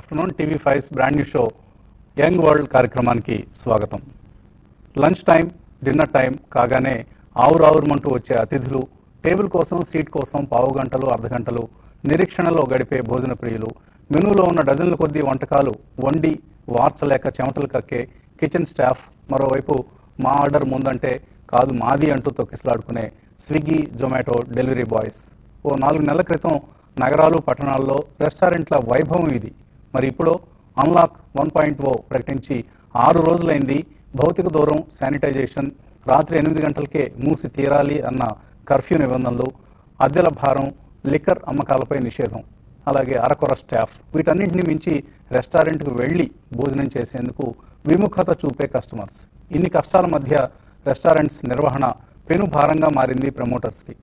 Afternoon TV fives brand new show young world కార్యక్రమానికి స్వాగతం lunch time dinner time కాగానే ఆవురుమంటూ వచ్చే అతిథులు టేబుల్ కోసం సీట్ కోసం పావు గంటలు అర్ధగంటలు నిరీక్షణలో గడిపే భోజన ప్రియులు మెనూలో ఉన్న డజన్ల కొద్దీ వంటకాలు వండి వార్చలేక చెమటలు కక్కే కిచెన్ స్టాఫ్ మరోవైపు మా ఆర్డర్ ముందంటే కాదు మాది అంటూ తొక్కిసలాడుకునే స్విగ్గీ జొమాటో డెలివరీ బాయ్స్ ఓ నాలుగు నెలల క్రితం నగరాలు పట్టణాల్లో రెస్టారెంట్ల వైభవం ఇది మరి ఇప్పుడు అన్లాక్ వన్ పాయింట్ ఓ ప్రకటించి ఆరు రోజులైంది భౌతిక దూరం శానిటైజేషన్ రాత్రి ఎనిమిది గంటలకే మూసి తీరాలి అన్న కర్ఫ్యూ నిబంధనలు అద్దెల భారం లిక్కర్ అమ్మకాలపై నిషేధం అలాగే అరకొర స్టాఫ్ వీటన్నింటిని మించి రెస్టారెంట్కు వెళ్ళి భోజనం చేసేందుకు విముఖత చూపే కస్టమర్స్ ఇన్ని కష్టాల మధ్య రెస్టారెంట్స్ నిర్వహణ పెను భారంగా మారింది ప్రమోటర్స్కి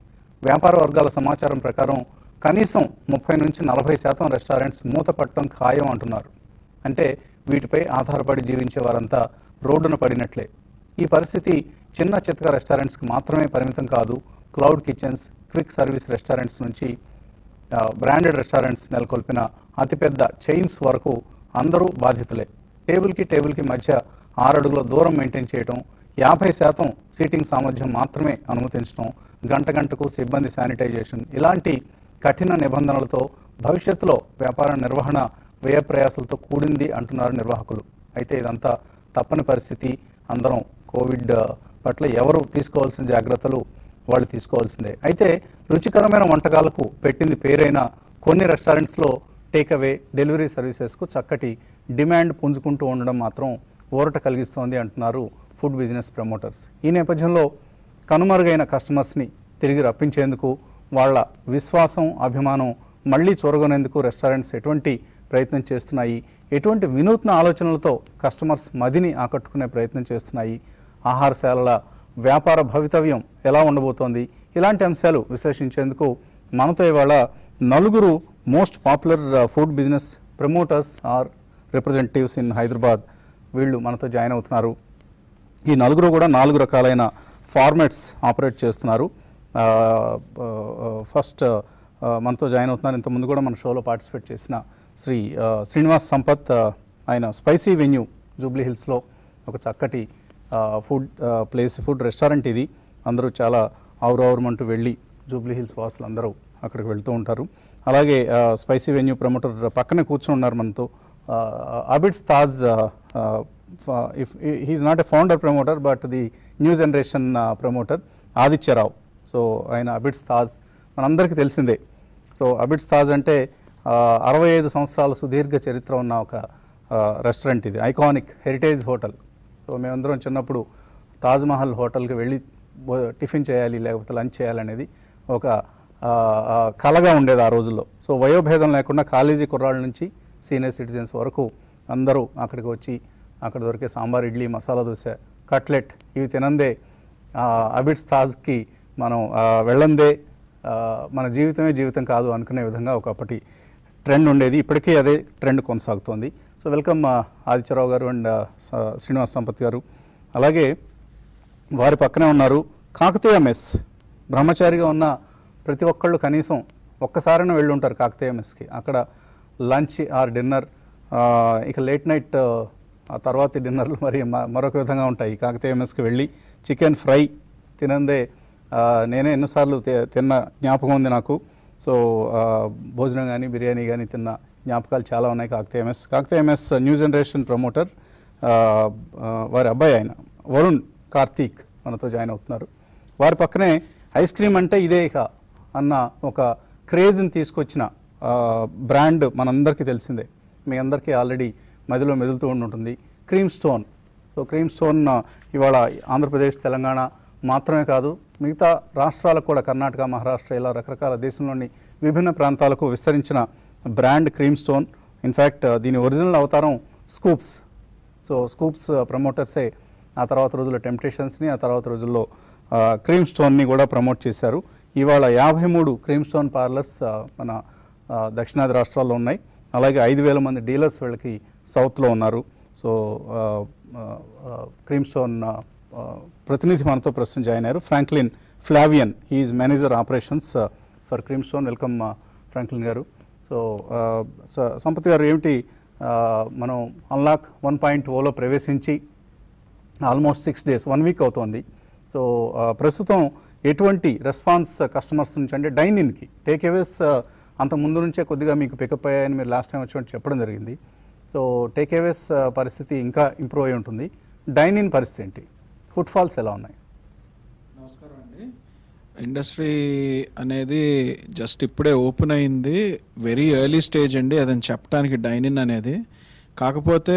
వ్యాపార వర్గాల సమాచారం ప్రకారం కనీసం ముప్పై నుంచి నలభై శాతం రెస్టారెంట్స్ మూతపట్టడం ఖాయం అంటున్నారు అంటే వీటిపై ఆధారపడి జీవించే వారంతా రోడ్డున పడినట్లే ఈ పరిస్థితి చిన్న చితక రెస్టారెంట్స్కి మాత్రమే పరిమితం కాదు cloud kitchens quick service restaurants నుంచి బ్రాండెడ్ రెస్టారెంట్స్ నెలకొల్పిన అతిపెద్ద చైన్స్ వరకు అందరూ బాధితులే టేబుల్కి టేబుల్కి మధ్య ఆరడుగుల దూరం మెయింటైన్ చేయడం యాభై శాతం సీటింగ్ సామర్థ్యం మాత్రమే అనుమతించడం గంట గంటకు సిబ్బంది శానిటైజేషన్ ఇలాంటి కఠిన నిబంధనలతో భవిష్యత్తులో వ్యాపార నిర్వహణ వ్యయ ప్రయాసాలతో కూడింది అంటున్నారు నిర్వాహకులు అయితే ఇదంతా తప్పని పరిస్థితి అందరం కోవిడ్ పట్ల ఎవరు తీసుకోవాల్సిన జాగ్రత్తలు వాళ్ళు తీసుకోవాల్సిందే అయితే రుచికరమైన వంటకాలకు పెట్టింది పేరైన కొన్ని రెస్టారెంట్స్లో టేక్అవే డెలివరీ సర్వీసెస్కు చక్కటి డిమాండ్ పుంజుకుంటూ ఉండడం మాత్రం ఊరట కలిగిస్తోంది అంటున్నారు ఫుడ్ బిజినెస్ ప్రమోటర్స్ ఈ నేపథ్యంలో కనుమరుగైన కస్టమర్స్ని తిరిగి రప్పించేందుకు వాళ్ళ విశ్వాసం అభిమానం మళ్ళీ చూరగొనేందుకు రెస్టారెంట్స్ ఎటువంటి ప్రయత్నం చేస్తున్నాయి ఎటువంటి వినూత్న ఆలోచనలతో కస్టమర్స్ మదిని ఆకట్టుకునే ప్రయత్నం చేస్తున్నాయి ఆహారశాలల వ్యాపార భవితవ్యం ఎలా ఉండబోతోంది ఇలాంటి అంశాలు విశ్లేషించేందుకు మనతో ఇవాళ నలుగురు most popular uh, food business promoters or representatives in Hyderabad వీళ్ళు మనతో జాయిన్ అవుతున్నారు ఈ నలుగురు కూడా నాలుగు రకాలైన ఫార్మాట్స్ ఆపరేట్ చేస్తున్నారు ఫస్ట్ మనతో జాయిన్ అవుతున్నారు ఇంతకుముందు కూడా మన షోలో పార్టిసిపేట్ చేసిన శ్రీ శ్రీనివాస్ సంపత్ ఆయన స్పైసీ వెన్యూ జూబ్లీ హిల్స్లో ఒక చక్కటి ఫుడ్ ప్లేస్ ఫుడ్ రెస్టారెంట్ ఇది అందరూ చాలా ఆవురావురమంటూ వెళ్ళి జూబ్లీ హిల్స్ వాసులు అందరూ అక్కడికి వెళ్తూ ఉంటారు అలాగే స్పైసీ వెన్యూ ప్రమోటర్ పక్కనే కూర్చొని ఉన్నారు మనతో Abids Taj if he's not a founder promoter but the new generation promoter Adityarao so ఆయన అబిడ్స్ తాజ్ మనందరికీ తెలిసిందే సో అబిడ్స్ తాజ్ అంటే అరవై ఐదు సంవత్సరాల సుదీర్ఘ చరిత్ర ఉన్న ఒక రెస్టారెంట్ ఇది ఐకానిక్ హెరిటేజ్ హోటల్ సో మేమందరం చిన్నప్పుడు తాజ్మహల్ హోటల్కి వెళ్ళి టిఫిన్ చేయాలి లేకపోతే లంచ్ చేయాలనేది ఒక కలగా ఉండేది ఆ రోజుల్లో సో వయోభేదం లేకుండా కాలేజీ కుర్రాళ్ళ నుంచి సీనియర్ సిటిజన్స్ వరకు అందరూ అక్కడికి వచ్చి అక్కడ దొరికే సాంబార్ ఇడ్లీ మసాలా దోశ కట్లెట్ ఇవి తినందే అబిడ్స్ తాజ్కి మనం వెళ్ళందే మన జీవితమే జీవితం కాదు అనుకునే విధంగా ఒకప్పటి ట్రెండ్ ఉండేది ఇప్పటికీ అదే ట్రెండ్ కొనసాగుతోంది సో వెల్కమ్ ఆదిత్యరావు గారు అండ్ శ్రీనివాస్ సంపత్ గారు అలాగే వారి పక్కనే ఉన్నారు కాకతీయ మెస్ బ్రహ్మచారిగా ఉన్న ప్రతి ఒక్కళ్ళు కనీసం ఒక్కసారైనా వెళ్ళి ఉంటారు కాకతీయ మెస్కి అక్కడ లంచ్ ఆర్ డిన్నర్ ఇక లేట్ నైట్ ఆ తర్వాతి డిన్నర్లు మరి మరొక విధంగా ఉంటాయి కాకతీయ మెస్కి వెళ్ళి చికెన్ ఫ్రై తినందే నేనే ఎన్నోసార్లు తిన్న జ్ఞాపకం ఉంది నాకు సో భోజనం కానీ బిర్యానీ కానీ తిన్న జ్ఞాపకాలు చాలా ఉన్నాయి Kakatiya MS Kakatiya MS new generation promoter వారి అబ్బాయి ఆయన వరుణ్ కార్తీక్ మనతో జాయిన్ అవుతున్నారు వారి పక్కనే ఐస్ క్రీమ్ అంటే ఇదే ఇక అన్న ఒక క్రేజ్ని తీసుకొచ్చిన బ్రాండ్ మనందరికీ తెలిసిందే మీ అందరికీ ఆల్రెడీ మదిలో మెదులుతూ ఉండి ఉంటుంది cream stone so cream stone ఇవాళ ఆంధ్రప్రదేశ్ తెలంగాణ మాత్రమే కాదు మిగతా రాష్ట్రాలకు కూడా కర్ణాటక మహారాష్ట్ర ఇలా రకరకాల దేశంలోని విభిన్న ప్రాంతాలకు విస్తరించిన బ్రాండ్ క్రీమ్ స్టోన్ ఇన్ఫ్యాక్ట్ దీని ఒరిజినల్ అవతారం స్కూప్స్ సో స్కూప్స్ ప్రమోటర్సే ఆ తర్వాత రోజుల్లో టెంప్టేషన్స్ని ఆ తర్వాత రోజుల్లో క్రీమ్ స్టోన్ని కూడా ప్రమోట్ చేశారు ఇవాళ యాభై మూడు క్రీమ్ స్టోన్ పార్లర్స్ మన దక్షిణాది రాష్ట్రాల్లో ఉన్నాయి అలాగే ఐదు వేల మంది డీలర్స్ వీళ్ళకి సౌత్లో ఉన్నారు సో క్రీమ్ స్టోన్ ప్రతినిధి మనతో ప్రస్తుతం జాయిన్ అయ్యారు Franklin Flavian he's manager operations for creamstone welcome Franklin గారు సో సంపత్ uh, గారు ఏమిటి uh, మనం అన్లాక్ వన్ పాయింట్ ఓలో ప్రవేశించి almost six days one week అవుతోంది సో uh, ప్రస్తుతం ఎటువంటి రెస్పాన్స్ కస్టమర్స్ నుంచి అంటే డైనిన్కి టేక్ అవేస్ అంత ముందు నుంచే కొద్దిగా మీకు పికప్ అయ్యాయని మీరు లాస్ట్ టైం వచ్చినట్టు చెప్పడం జరిగింది సో టేక్ అవేస్ పరిస్థితి ఇంకా ఇంప్రూవ్ అయి ఉంటుంది ఇన్ పరిస్థితి ఏంటి ఫుట్ ఫాల్స్ ఎలా ఉన్నాయి నమస్కారం అండి ఇండస్ట్రీ అనేది జస్ట్ ఇప్పుడే ఓపెన్ అయింది వెరీ ఎర్లీ స్టేజ్ అండి అదని చెప్పడానికి డైనింగ్ అనేది కాకపోతే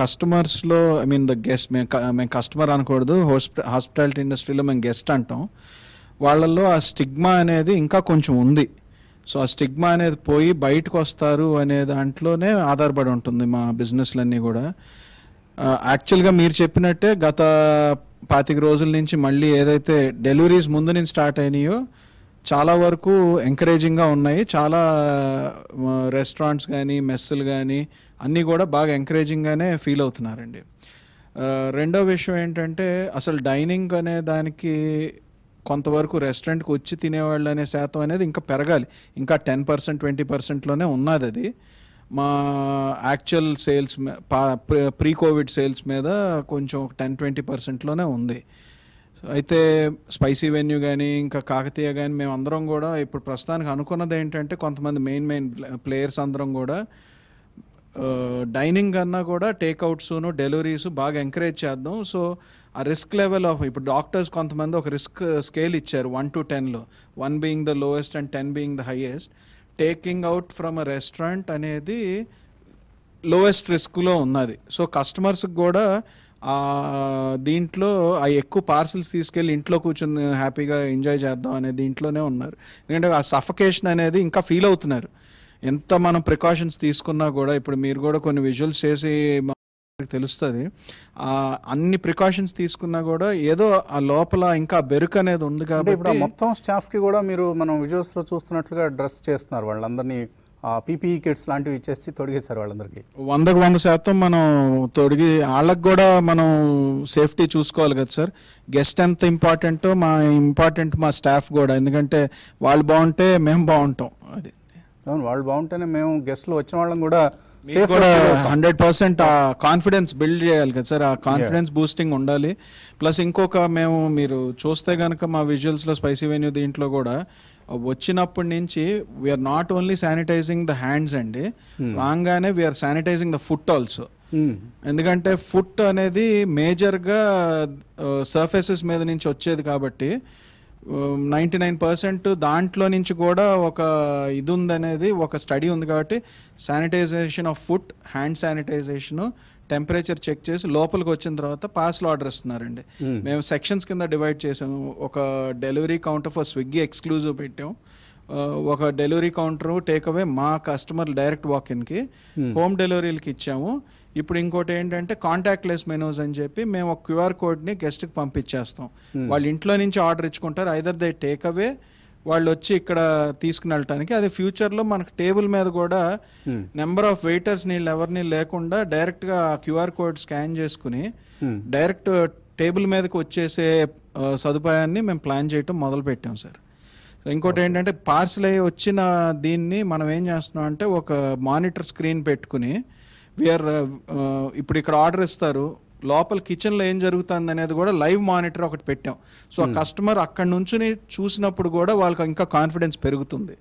కస్టమర్స్లో ఐ మీన్ ద గెస్ట్ మేము మేము కస్టమర్ అనకూడదు హాస్పిటాలిటీ ఇండస్ట్రీలో మేము గెస్ట్ అంటాం వాళ్ళల్లో ఆ స్టిగ్మా అనేది ఇంకా కొంచెం ఉంది సో ఆ స్టిగ్మా అనేది పోయి బయటకు వస్తారు అనే దాంట్లోనే ఆధారపడి ఉంటుంది మా బిజినెస్లన్నీ కూడా యాక్చువల్గా మీరు చెప్పినట్టే గత పాతిక రోజుల నుంచి మళ్ళీ ఏదైతే డెలివరీస్ ముందు నుంచి స్టార్ట్ అయినాయో చాలా వరకు ఎంకరేజింగ్గా ఉన్నాయి చాలా రెస్టారెంట్స్ కానీ మెస్సులు కానీ అన్నీ కూడా బాగా ఎంకరేజింగ్గానే ఫీల్ అవుతున్నారండి రెండో విషయం ఏంటంటే అసలు డైనింగ్ అనే దానికి కొంతవరకు రెస్టారెంట్కి వచ్చి తినేవాళ్ళు అనే శాతం అనేది ఇంకా పెరగాలి ఇంకా టెన్ పర్సెంట్ ట్వంటీ పర్సెంట్లోనే ఉన్నది అది మా actual sales pre covid sales మీద కొంచెం టెన్ ట్వంటీ పర్సెంట్లోనే ఉంది అయితే స్పైసీ వెన్యూ కానీ ఇంకా కాకతీయ కానీ మేమందరం కూడా ఇప్పుడు ప్రస్తుతానికి అనుకున్నది ఏంటంటే కొంతమంది మెయిన్ మెయిన్ ప్లేయర్స్ అందరం కూడా డైనింగ్ కన్నా కూడా టేక్అవుట్సును డెలివరీస్ బాగా ఎంకరేజ్ చేద్దాం సో ఆ రిస్క్ లెవెల్ ఆఫ్ ఇప్పుడు డాక్టర్స్ కొంతమంది ఒక రిస్క్ స్కేల్ ఇచ్చారు వన్ టు టెన్లో one being the lowest and ten being the highest taking out from a restaurant అనేది లోయెస్ట్ రిస్క్లో ఉన్నది సో కస్టమర్స్కి కూడా దీంట్లో ఆ ఎక్కువ పార్సిల్స్ తీసుకెళ్ళి ఇంట్లో కూర్చొని హ్యాపీగా ఎంజాయ్ చేద్దాం అనే దీంట్లోనే ఉన్నారు ఎందుకంటే ఆ సఫకేషన్ అనేది ఇంకా ఫీల్ అవుతున్నారు ఎంత మనం ప్రికాషన్స్ తీసుకున్నా కూడా ఇప్పుడు మీరు కూడా కొన్ని విజువల్స్ చేసి తెలుస్తుంది అన్ని ప్రికాషన్స్ తీసుకున్నా కూడా ఏదో ఆ లోపల ఇంకా బెరుక్ అనేది ఉంది కాబట్టి మొత్తం స్టాఫ్కి కూడా మీరు మనం విజువల్స్లో చూస్తున్నట్లుగా డ్రెస్ చేస్తున్నారు వాళ్ళందరినీ పీపీఈ కిట్స్ లాంటివి ఇచ్చేసి తొడిగేశారు వాళ్ళందరికీ వందకు వంద శాతం మనం తొడిగి వాళ్ళకి కూడా మనం సేఫ్టీ చూసుకోవాలి కదా సార్ గెస్ట్ ఎంత ఇంపార్టెంటో మా ఇంపార్టెంట్ మా స్టాఫ్ కూడా ఎందుకంటే వాళ్ళు బాగుంటే మేము బాగుంటాం అది వాళ్ళు బాగుంటేనే మేము గెస్ట్లు వచ్చిన వాళ్ళం కూడా హండ్రెడ్ పర్సెంట్ ఆ కాన్ఫిడెన్స్ బిల్డ్ చేయాలి కదా సార్ ఆ కాన్ఫిడెన్స్ బూస్టింగ్ ఉండాలి ప్లస్ ఇంకొక మేము మీరు చూస్తే కనుక మా విజువల్స్ లో స్పైసీ వెన్యూ దీంట్లో కూడా uh, వచ్చినప్పటి నుంచి we're not only sanitizing the hands అండి రాగానే we're sanitizing the foot also ఎందుకంటే ఫుట్ అనేది మేజర్గా సర్ఫేసెస్ uh, మీద నుంచి వచ్చేది కాబట్టి నైంటీ నైన్ పర్సెంట్ దాంట్లో నుంచి కూడా ఒక ఇది ఉందనేది ఒక స్టడీ ఉంది కాబట్టి sanitization of food hand sanitization temperature check చేసి లోపలికి వచ్చిన తర్వాత పార్సల్ ఆర్డర్ ఇస్తున్నారండి మేము సెక్షన్స్ కింద డివైడ్ చేసాము ఒక delivery counter for Swiggy exclusive పెట్టాము ఒక డెలివరీ కౌంటర్ టేక్ అవే మా కస్టమర్ డైరెక్ట్ వాకిన్కి హోమ్ డెలివరీలకి ఇచ్చాము ఇప్పుడు ఇంకోటి ఏంటంటే కాంటాక్ట్ లెస్ మెనూస్ అని చెప్పి మేము ఒక క్యూఆర్ కోడ్ని గెస్ట్కి పంపించేస్తాం hmm. వాళ్ళు ఇంట్లో నుంచి ఆర్డర్ ఇచ్చుకుంటారు ఐదర్ దే టేక్ అవే వాళ్ళు వచ్చి ఇక్కడ తీసుకుని వెళ్ళటానికి అది ఫ్యూచర్లో మనకు టేబుల్ మీద కూడా hmm. నెంబర్ ఆఫ్ వెయిటర్స్ని ఎవరిని లేకుండా డైరెక్ట్గా క్యూఆర్ కోడ్ స్కాన్ చేసుకుని hmm. డైరెక్ట్ టేబుల్ మీదకి వచ్చేసే సదుపాయాన్ని మేము ప్లాన్ చేయటం మొదలు పెట్టాం సార్ ఇంకోటి ఏంటంటే పార్సిల్ అయ్యి వచ్చిన దీన్ని మనం ఏం చేస్తున్నాం అంటే ఒక మానిటర్ స్క్రీన్ పెట్టుకుని వీఆర్ uh, uh, ఇప్పుడు ఇక్కడ ఆర్డర్ ఇస్తారు లోపల కిచెన్లో ఏం జరుగుతుంది అనేది కూడా లైవ్ మానిటర్ ఒకటి పెట్టాం సో ఆ కస్టమర్ hmm. అక్కడ నుంచి చూసినప్పుడు కూడా వాళ్ళకి ఇంకా కాన్ఫిడెన్స్ పెరుగుతుంది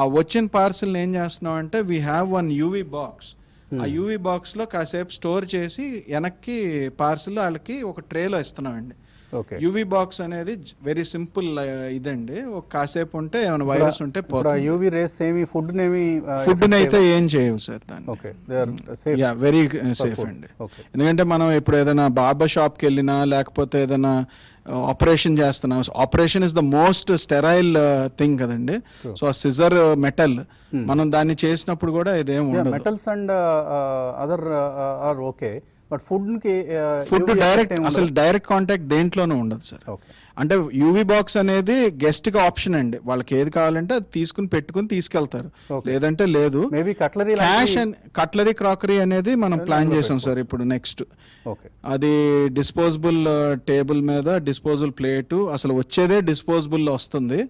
ఆ వచ్చిన పార్సిల్ ఏం చేస్తున్నాం అంటే we have one UV box ఆ యూవీ hmm. బాక్స్లో కాసేపు స్టోర్ చేసి వెనక్కి పార్సిల్ వాళ్ళకి ఒక ట్రేలో ఇస్తున్నామండి యూవీ బాక్స్ అనేది వెరీ సింపుల్ ఇదండి ఒక కాసేపు ఉంటే ఏమైనా వైరస్ ఉంటే యువి యూవీ రేస్ ఏమి ఫుడ్ నేమి ఫుడ్ అయితే ఏం చేయవు సార్ దాన్ని ఓకే యా వెరీ సేఫ్ అండి ఎందుకంటే మనం ఇప్పుడు ఏదైనా బాబా కి వెళ్ళినా లేకపోతే ఏదైనా ఆపరేషన్ చేస్తున్నాం operation is the most sterile thing కదండి సో ఆ సిజర్ మెటల్ hmm. మనం దాన్ని చేసినప్పుడు కూడా ఇదేం metals and other are okay but food కి ఫుడ్ డైరెక్ట్ అసలు డైరెక్ట్ కాంటాక్ట్ దేంట్లోనూ ఉండదు సార్ అంటే యూవీ బాక్స్ అనేది గెస్ట్ కి ఆప్షన్ అండి వాళ్ళకి ఏది కావాలంటే అది తీసుకుని పెట్టుకుని తీసుకెళ్తారు లేదంటే లేదు కట్లరీ క్యాష్ కట్లరీ క్రాకరీ అనేది మనం ప్లాన్ చేసాం సార్ ఇప్పుడు నెక్స్ట్ అది డిస్పోజబుల్ టేబుల్ మీద డిస్పోజబుల్ ప్లేటు అసలు వచ్చేదే డిస్పోజబుల్ వస్తుంది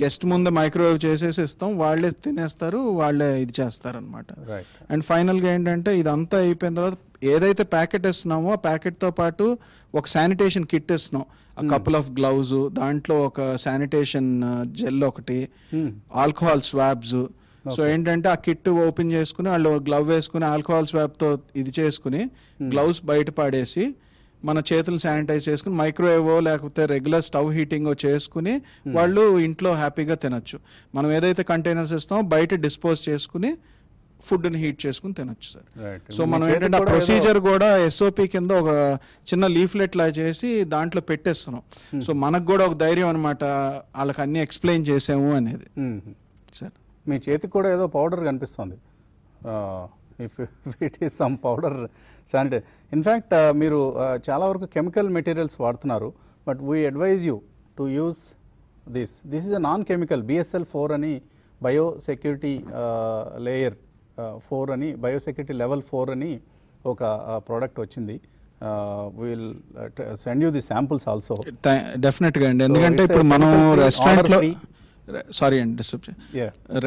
గెస్ట్ ముందు మైక్రోవేవ్ చేసేసి ఇస్తాం వాళ్ళే తినేస్తారు వాళ్ళే ఇది చేస్తారనమాట అండ్ ఫైనల్గా ఏంటంటే ఇదంతా అయిపోయిన తర్వాత ఏదైతే ప్యాకెట్ ఇస్తున్నామో ఆ ప్యాకెట్తో పాటు ఒక శానిటేషన్ కిట్ ఇస్తున్నాం ఆ కపుల్ ఆఫ్ గ్లౌజ్ దాంట్లో ఒక శానిటేషన్ జెల్ ఒకటి ఆల్కహాల్ స్వాబ్స్ సో ఏంటంటే ఆ కిట్ ఓపెన్ చేసుకుని వాళ్ళు గ్లవ్ వేసుకుని ఆల్కహాల్ స్వాబ్తో ఇది చేసుకుని గ్లౌస్ hmm. బయట పాడేసి మన చేతులు శానిటైజ్ చేసుకుని మైక్రోవేవ్ లేకపోతే రెగ్యులర్ స్టవ్ హీటింగ్ చేసుకుని hmm. వాళ్ళు ఇంట్లో హ్యాపీగా తినచ్చు మనం ఏదైతే కంటైనర్స్ ఇస్తామో బయట డిస్పోజ్ చేసుకుని ఫుడ్ని హీట్ చేసుకుని తినొచ్చు సార్ సో మనం ఏంటంటే ప్రొసీజర్ కూడా ఎస్ఓపి కింద ఒక చిన్న లీఫ్లెట్ లా చేసి దాంట్లో పెట్టేస్తున్నాం hmm. సో మనకు కూడా ఒక ధైర్యం అనమాట వాళ్ళకి అన్ని ఎక్స్ప్లెయిన్ చేసాము అనేది hmm. సార్ మీ చేతికి కూడా ఏదో పౌడర్ కనిపిస్తుంది if it some powder sanitary in fact మీరు చాలా వరకు కెమికల్ మెటీరియల్స్ వాడుతున్నారు but we advise you to use this this is a non chemical BSL four అని బయోసెక్యూరిటీ లేయర్ ఫోర్ అని బయోసెక్యూరిటీ లెవెల్ ఫోర్ అని ఒక ప్రోడక్ట్ వచ్చింది will send you the samples also డెఫినెట్గా అండి ఎందుకంటే ఇప్పుడు మనం రెస్టారెంట్లో సారీ అండి డిస్టర్బ్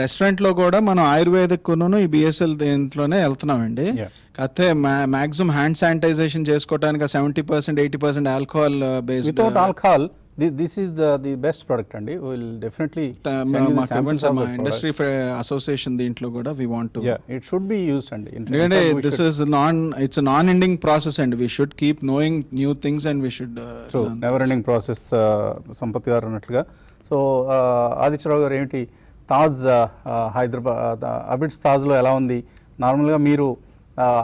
రెస్టారెంట్లో కూడా మనం ఆయుర్వేదిక్కును ఈ బిఎస్ఎల్ దీంట్లోనే వెళ్తున్నామండి కాకపోతే మ్యాక్సిమం హ్యాండ్ శానిటైజేషన్ చేసుకోవడానికి seventy percent eighty percent alcohol base alcohol this is the the best product అండి విల్ డెఫినెట్లీ ఇండస్ట్రీ అసోసియేషన్ దీంట్లో కూడా we want it should be use అండి ఎందుకంటే this is non it's non ending process and we should keep knowing new things and we should never ending process Sampath గారు అన్నట్లుగా so ఆదిత్యరావు uh, గారు ఏమిటి Taj uh, uh, Hyderabad Abids తాజ్లో ఎలా ఉంది నార్మల్గా మీరు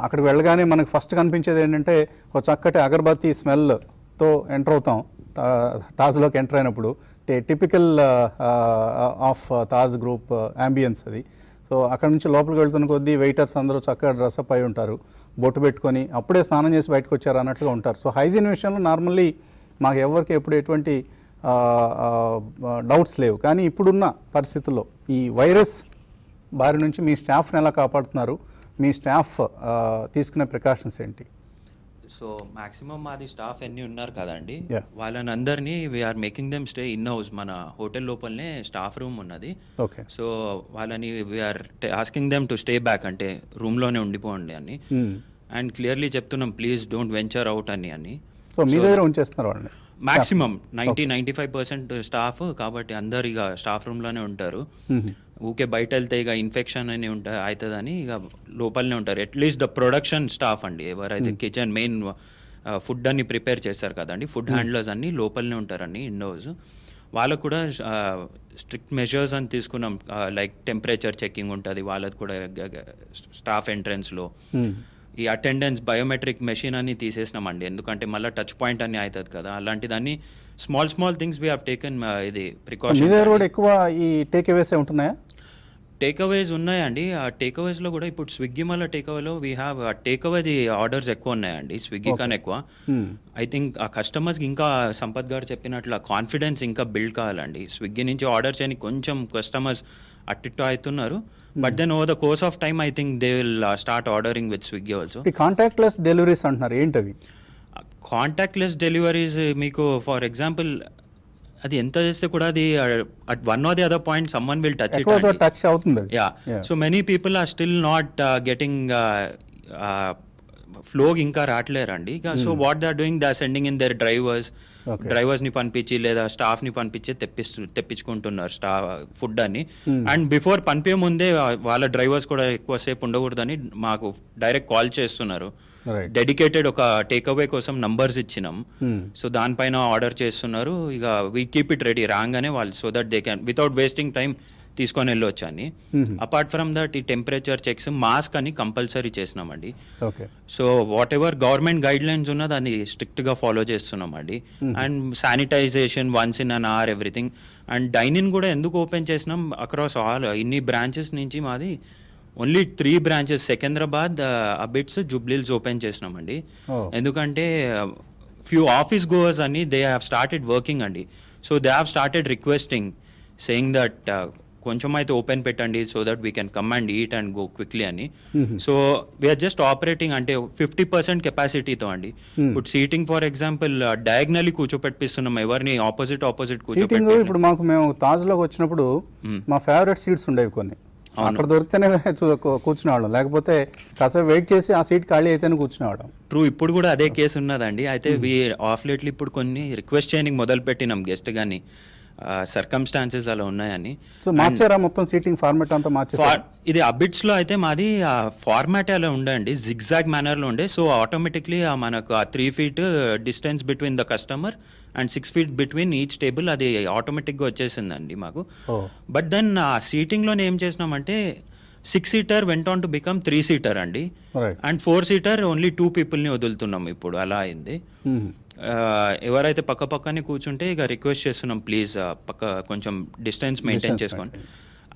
అక్కడికి వెళ్ళగానే మనకు ఫస్ట్ కనిపించేది ఏంటంటే ఒక చక్కటి అగర్బత్తి స్మెల్తో ఎంటర్ అవుతాం తాజ్లోకి ఎంటర్ అయినప్పుడు typical of Taj group ambience అది సో అక్కడ నుంచి లోపలికి వెళ్తున్న కొద్దీ వెయిటర్స్ అందరూ చక్కగా డ్రెస్అప్ అయి ఉంటారు బొట్టు పెట్టుకొని అప్పుడే స్నానం చేసి బయటకు వచ్చారు అన్నట్లుగా ఉంటారు సో హైజీన్ విషయంలో నార్మల్లీ మాకు ఎవరికి ఎప్పుడు ఎటువంటి డౌట్స్ లేవు కానీ ఇప్పుడున్న పరిస్థితుల్లో ఈ వైరస్ బారి నుంచి మీ స్టాఫ్ని ఎలా కాపాడుతున్నారు మీ స్టాఫ్ తీసుకునే ప్రికాషన్స్ ఏంటి సో మాక్సిమం మాది స్టాఫ్ ఎన్ని ఉన్నారు కదండి వాళ్ళని అందరినీ we're making them stay in house మన హోటల్ లోపలనే స్టాఫ్ రూమ్ ఉన్నది ఓకే సో వాళ్ళని we're asking them to stay back అంటే రూమ్ లోనే ఉండిపోండి అని అండ్ hmm. క్లియర్లీ చెప్తున్నాం ప్లీజ్ డోంట్ వెంచర్ అవుట్ అని అని సో మీ దగ్గర ఉంచేస్తున్నారు వాళ్ళని maximum ninety ninety five percent staff కాబట్టి అందరు ఇక స్టాఫ్ రూమ్ లోనే ఉంటారు hmm. ఊకే బయట వెళ్తే ఇక ఇన్ఫెక్షన్ అని ఉంటా అవుతుందని ఇక లోపలనే ఉంటారు అట్లీస్ట్ ద ప్రొడక్షన్ స్టాఫ్ అండి ఎవరైతే కిచెన్ మెయిన్ ఫుడ్ అన్ని ప్రిపేర్ చేస్తారు కదండి ఫుడ్ హ్యాండ్లర్స్ hmm. అన్ని లోపలనే ఉంటారండి ఇండోర్స్ వాళ్ళకు కూడా స్ట్రిక్ట్ మెజర్స్ అని తీసుకున్నాం లైక్ టెంపరేచర్ చెకింగ్ ఉంటుంది వాళ్ళది కూడా స్టాఫ్ ఎంట్రన్స్లో hmm. ఈ అటెండెన్స్ బయోమెట్రిక్ మెషిన్ అని తీసేసినామండి ఎందుకంటే మళ్ళీ టచ్ పాయింట్ అని అవుతుంది కదా అలాంటిదాన్ని small small things we have taken ఇది ప్రికాషన్ ఎక్కువ ఈ టేక్ ఉంటున్నాయా టేక్అవేస్ ఉన్నాయండి ఆ టేక్అవేస్లో కూడా ఇప్పుడు స్విగ్గీ మళ్ళీ టేక్అవేలో వీ హ్యావ్ టేక్అవేది ఆర్డర్స్ ఎక్కువ ఉన్నాయండి స్విగ్గీ కానీ ఎక్కువ ఐ hmm. థింక్ ఆ కస్టమర్స్కి ఇంకా సంపత్ గారు చెప్పినట్లు కాన్ఫిడెన్స్ ఇంకా బిల్డ్ కావాలండి స్విగ్గీ నుంచి ఆర్డర్ చేయని కొంచెం కస్టమర్స్ అట్టిట్టు అవుతున్నారు but then over the course of time I think they will start ordering with Swiggy also contactless deliveries అంటున్నారు ఏంటి కాంటాక్ట్లెస్ డెలివరీస్ మీకు ఫర్ ఎగ్జాంపుల్ అది ఎంత చేస్తే కూడా అది at one or the other point some one will touch touch అవుతుంది yeah so many people are still not getting flow ఇంకా రావట్లేరండి so what they are doing they are sending in their drivers drivers ని పంపించి లేదా staff ని పంపించి తెప్పిస్తు తెప్పించుకుంటున్నారు స్టా ఫుడ్ అని hmm. అండ్ బిఫోర్ పంపే ముందే వాళ్ళ డ్రైవర్స్ కూడా ఎక్కువ సేపు ఉండకూడదని మాకు డైరెక్ట్ కాల్ చేస్తున్నారు డెడికేటెడ్ ఒక టేక్ అవే కోసం నంబర్స్ ఇచ్చినాం hmm. సో దానిపైన ఆర్డర్ చేస్తున్నారు ఇక వీ కీప్ ఇట్ రెడీ రాగానే వాళ్ళు so that they can without wasting time తీసుకొని వెళ్ళొచ్చు అని అపార్ట్ ఫ్రమ్ దట్ ఈ టెంపరేచర్ చెక్స్ మాస్క్ అని కంపల్సరీ చేసినామండి so whatever government guidelines ఉన్నా దాన్ని స్ట్రిక్ట్ గా ఫాలో చేస్తున్నామండి and sanitization once in an hour everything and dining కూడా ఎందుకు ఓపెన్ చేసినాం అక్రాస్ ఆల్ ఇన్ని బ్రాంచెస్ నుంచి మాది only three branches Secunderabad Abids Jubilee Hills open చేసినామండి ఎందుకంటే ఫ్యూ ఆఫీస్ గోవర్స్ అని దే హ్యావ్ స్టార్టెడ్ వర్కింగ్ అండి so they have started requesting saying that కొంచెం అయితే ఓపెన్ పెట్టండి so that we can come and eat and go quickly అని సో వీఆర్ జస్ట్ ఆపరేటింగ్ అంటే fifty percent కెపాసిటీతో అండి ఇప్పుడు సీటింగ్ ఫర్ ఎగ్జాంపుల్ డయాగ్నలీ కూర్చోపెట్టిస్తున్నాం ఎవరిని ఆపోజిట్ ఆపోజిట్ కూర్చోపెట్టి ఇప్పుడు మాకు మేము తాజ్లో వచ్చినప్పుడు mm. మా ఫేవరెట్ సీట్స్ ఉండేవి కొన్ని అక్కడ దొరికితేనే కూర్చునేవాళ్ళం లేకపోతే కాసేపు వెయిట్ చేసి ఆ సీట్ ఖాళీ అయితేనే కూర్చునేవాళ్ళం ట్రూ ఇప్పుడు కూడా అదే కేసు mm. ఉన్నదండి అయితే వీ mm. ఆఫ్లెట్లు ఇప్పుడు కొన్ని రిక్వెస్ట్ చేయడానికి మొదలు పెట్టినాం గెస్ట్ కానీ సర్కమ్స్టాన్సెస్ అలా ఉన్నాయని సో మొత్తం సీటింగ్ ఫార్మాట్ అంతా మార్చారు ఇది అయితే మాది ఆ ఫార్మాట్ అలా ఉండండి జిగ్జాగ్ లో ఉండే సో ఆటోమేటిక్లీ మనకు ఆ three feet distance between the customer and six feet between each table అది ఆటోమేటిక్ వచ్చేసింది వచ్చేసిందండి మాకు బట్ దెన్ ఆ లో ఏం చేసినామంటే six seater went on to become three seater అండి and four seater only two people ని వదులుతున్నాం ఇప్పుడు అలా అయింది ఎవరైతే పక్క పక్కనే కూర్చుంటే ఇక రిక్వెస్ట్ చేస్తున్నాం ప్లీజ్ పక్క కొంచెం డిస్టెన్స్ మెయింటైన్ చేసుకోండి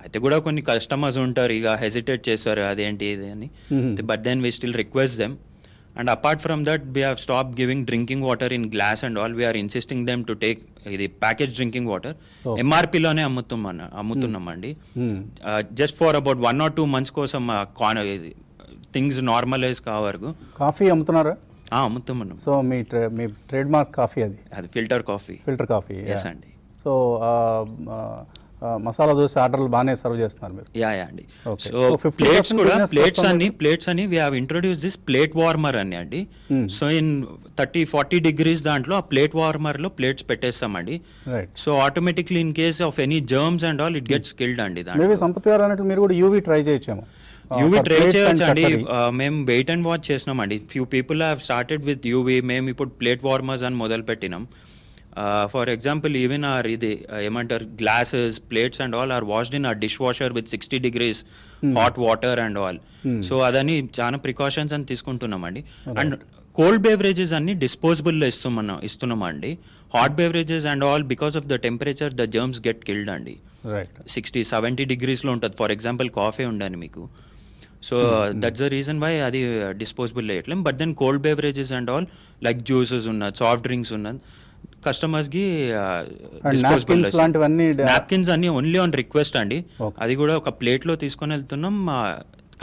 అయితే కూడా కొన్ని కస్టమర్స్ ఉంటారు ఇక హెసిటేట్ చేస్తారు అదేంటి ఇది అని but then we still request them and apart from that we have stop giving drinking water in glass and all we're insisting them to take ఇది ప్యాకేజ్ డ్రింకింగ్ వాటర్ ఎంఆర్పీలోనే అమ్ముతున్నాం అమ్ముతున్నామండి just for about one or two months కోసం things normalize కావరకు coffee అమ్ముతున్నారా అమ్ముతాం so మీ మీ ట్రేడ్ మార్క్ కాఫీ అది అది filter coffee filter coffee yes అండి సో మసాలా దోశ ఆర్డర్లు బాగానే సర్వ్ చేస్తున్నారు మీరు యా యా అండి సో ప్లేట్స్ కూడా ప్లేట్స్ అని ప్లేట్స్ అని we have introduce this plate warmer అని అండి so in thirty forty degrees దాంట్లో ఆ ప్లేట్ వార్మర్లో ప్లేట్స్ పెట్టేస్తామండి so automatically in case of any germs and all it gets killed అండి సంపత్ గారు అన్నట్టు మీరు కూడా యూవీ ట్రై చేయొచ్చాము యూవీ ట్రై అండి మేము వెయిట్ అండ్ వాచ్ అండి few people have started with UV మేము ఇప్పుడు ప్లేట్ వార్మర్స్ అని మొదలు పెట్టినాం ఫర్ ఎగ్జాంపుల్ ఈవెన్ ఆర్ ఇది ఏమంటారు glasses plates and all are washed in our dishwasher with sixty degrees hot water and all so అదని చాలా ప్రికాషన్స్ అని తీసుకుంటున్నామండి అండ్ కోల్డ్ బేవరేజెస్ అన్ని డిస్పోజబుల్లో ఇస్తున్నాం ఇస్తున్నామండి hot beverages and all because of the temperature the germs get killed అండి sixty seventy డిగ్రీస్లో ఉంటుంది ఫర్ ఎగ్జాంపుల్ కాఫీ ఉండండి మీకు so that's the reason why అది డిస్పోజబుల్ చేయట్లేం but then cold beverages and all like juices ఉన్న soft drinks ఉన్న కి నాప్కిన్స్ అన్ని ఓన్లీ ఆన్ రిక్వెస్ట్ అండి అది కూడా ఒక ప్లేట్ లో తీసుకొని వెళ్తున్నాం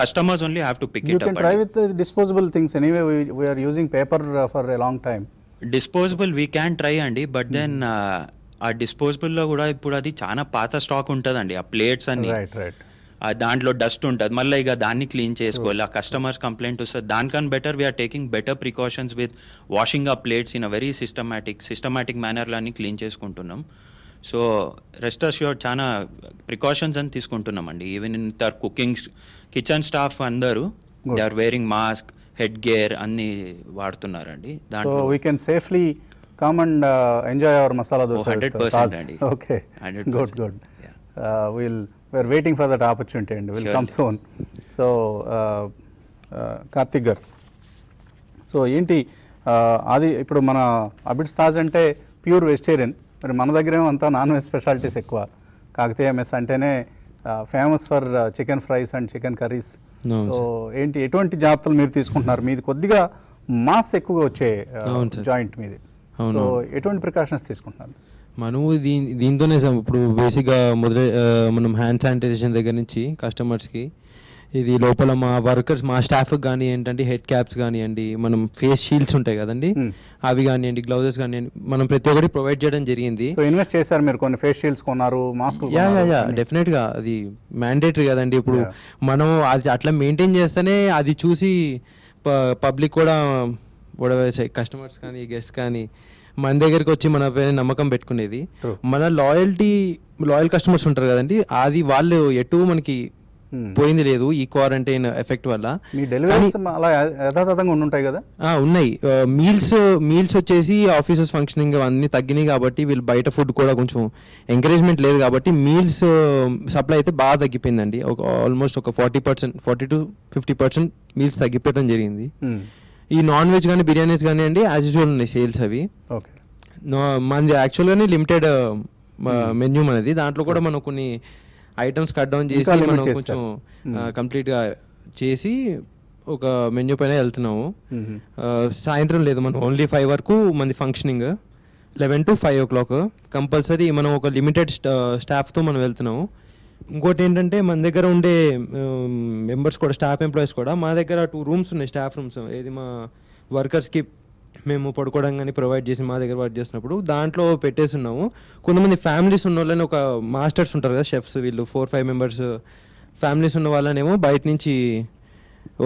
customers only have to pick it up try with disposable things anyway we are using paper for a long time disposable we can try అండి but then uh, hmm. uh, ఆ లో కూడా ఇప్పుడు అది చాలా పాత స్టాక్ ఉంటుందండి ఆ ప్లేట్స్ అన్ని రైట్ రైట్ దాంట్లో డస్ట్ ఉంటుంది మళ్ళీ ఇక దాన్ని క్లీన్ చేసుకోవాలి ఆ కస్టమర్స్ కంప్లైంట్ వస్తుంది దానికన్నా better we're taking better precautions with washing ఆ plates in a very systematic systematic మేనర్లో అన్ని క్లీన్ చేసుకుంటున్నాం సో రెస్ట్ షోర్ చాలా ప్రికాషన్స్ అని తీసుకుంటున్నామండి even in the cooking kitchen staff అందరూ they are wearing mask head gear అన్ని వాడుతున్నారండి దాంట్లో we can safely come and enjoy our masala dosa hundred percent అండి okay good good will we're waiting for that opportunity అండి will come son so Karthik గారు so ఏంటి అది uh, ఇప్పుడు మన అబిడ్స్ తాజ్ అంటే ప్యూర్ వెజిటేరియన్ మరి మన దగ్గరేమో అంతా నాన్ వెజ్ స్పెషాలిటీస్ ఎక్కువ కాకతీయ మెస్ అంటేనే famous for chicken fries and chicken curries so ఏంటి ఎటువంటి జాగ్రత్తలు మీరు తీసుకుంటున్నారు మీది కొద్దిగా మాస్ ఎక్కువగా వచ్చే జాయింట్ uh, మీది ఎటువంటి ప్రికాషన్స్ తీసుకుంటున్నారు మనము దీని దీంతోనే ఇప్పుడు బేసిక్గా మొదలై మనం హ్యాండ్ శానిటైజేషన్ దగ్గర నుంచి కస్టమర్స్కి ఇది లోపల మా వర్కర్స్ మా స్టాఫ్ కానీ ఏంటంటే హెడ్ క్యాప్స్ కానివ్వండి మనం ఫేస్ షీల్డ్స్ ఉంటాయి కదండి అవి కానివ్వండి గ్లౌజెస్ కానివ్వండి మనం ప్రతి ఒక్కటి ప్రొవైడ్ చేయడం జరిగింది ఇన్వెస్ట్ చేశారు మీరు కొన్ని ఫేస్ షీల్డ్స్ కొన్నారు మాస్క్ యా యా డెఫినెట్గా అది మ్యాండేటరీ కదండి ఇప్పుడు మనం అది అట్లా మెయింటైన్ చేస్తేనే అది చూసి పబ్లిక్ కూడా కస్టమర్స్ కానీ గెస్ట్ కానీ మన దగ్గరికి వచ్చి మన పైన నమ్మకం పెట్టుకునేది మన లాయల్టీ లాయల్ కస్టమర్స్ ఉంటారు కదండి అది వాళ్ళు ఎటు మనకి hmm. పోయింది లేదు ఈ క్వారంటైన్ ఎఫెక్ట్ వల్ల అలా కదా ఉన్నాయి మీల్స్ మీల్స్ వచ్చేసి ఆఫీసెస్ ఫంక్షనింగ్ అన్ని తగ్గినాయి కాబట్టి వీళ్ళు బయట ఫుడ్ కూడా కొంచెం ఎంకరేజ్మెంట్ లేదు కాబట్టి మీల్స్ సప్లై అయితే బాగా తగ్గిపోయిందండి ఒక ఆల్మోస్ట్ ఒక forty percent forty to fifty percent meals తగ్గిపోవడం జరిగింది hmm. ఈ నాన్ వెజ్ కానీ బిర్యానీస్ కానీ అండి యాజ్ యూజువల్ ఉన్నాయి సేల్స్ అవి మనది యాక్చువల్గానే లిమిటెడ్ మెన్యూ మనది దాంట్లో కూడా మనం కొన్ని ఐటమ్స్ కట్ డౌన్ చేసి మనం కొంచెం కంప్లీట్గా hmm. చేసి ఒక మెన్యూ పైన వెళ్తున్నాము hmm. సాయంత్రం లేదు మనం ఓన్లీ ఫైవ్ వరకు మంది functioning eleven to five o'clock compulsory మనం ఒక లిమిటెడ్ స్టాఫ్తో మనం వెళ్తున్నాము ఇంకోటి ఏంటంటే మన దగ్గర ఉండే మెంబర్స్ కూడా స్టాఫ్ ఎంప్లాయీస్ కూడా మా దగ్గర టూ రూమ్స్ ఉన్నాయి స్టాఫ్ రూమ్స్ ఏది మా వర్కర్స్కి మేము పడుకోవడం కానీ ప్రొవైడ్ చేసి మా దగ్గర వర్క్ చేసినప్పుడు దాంట్లో పెట్టేసి ఉన్నాము కొంతమంది ఫ్యామిలీస్ ఉన్న వాళ్ళని ఒక మాస్టర్స్ ఉంటారు కదా షెఫ్స్ వీళ్ళు ఫోర్ ఫైవ్ మెంబర్స్ ఫ్యామిలీస్ ఉన్న వాళ్ళనేమో బయట నుంచి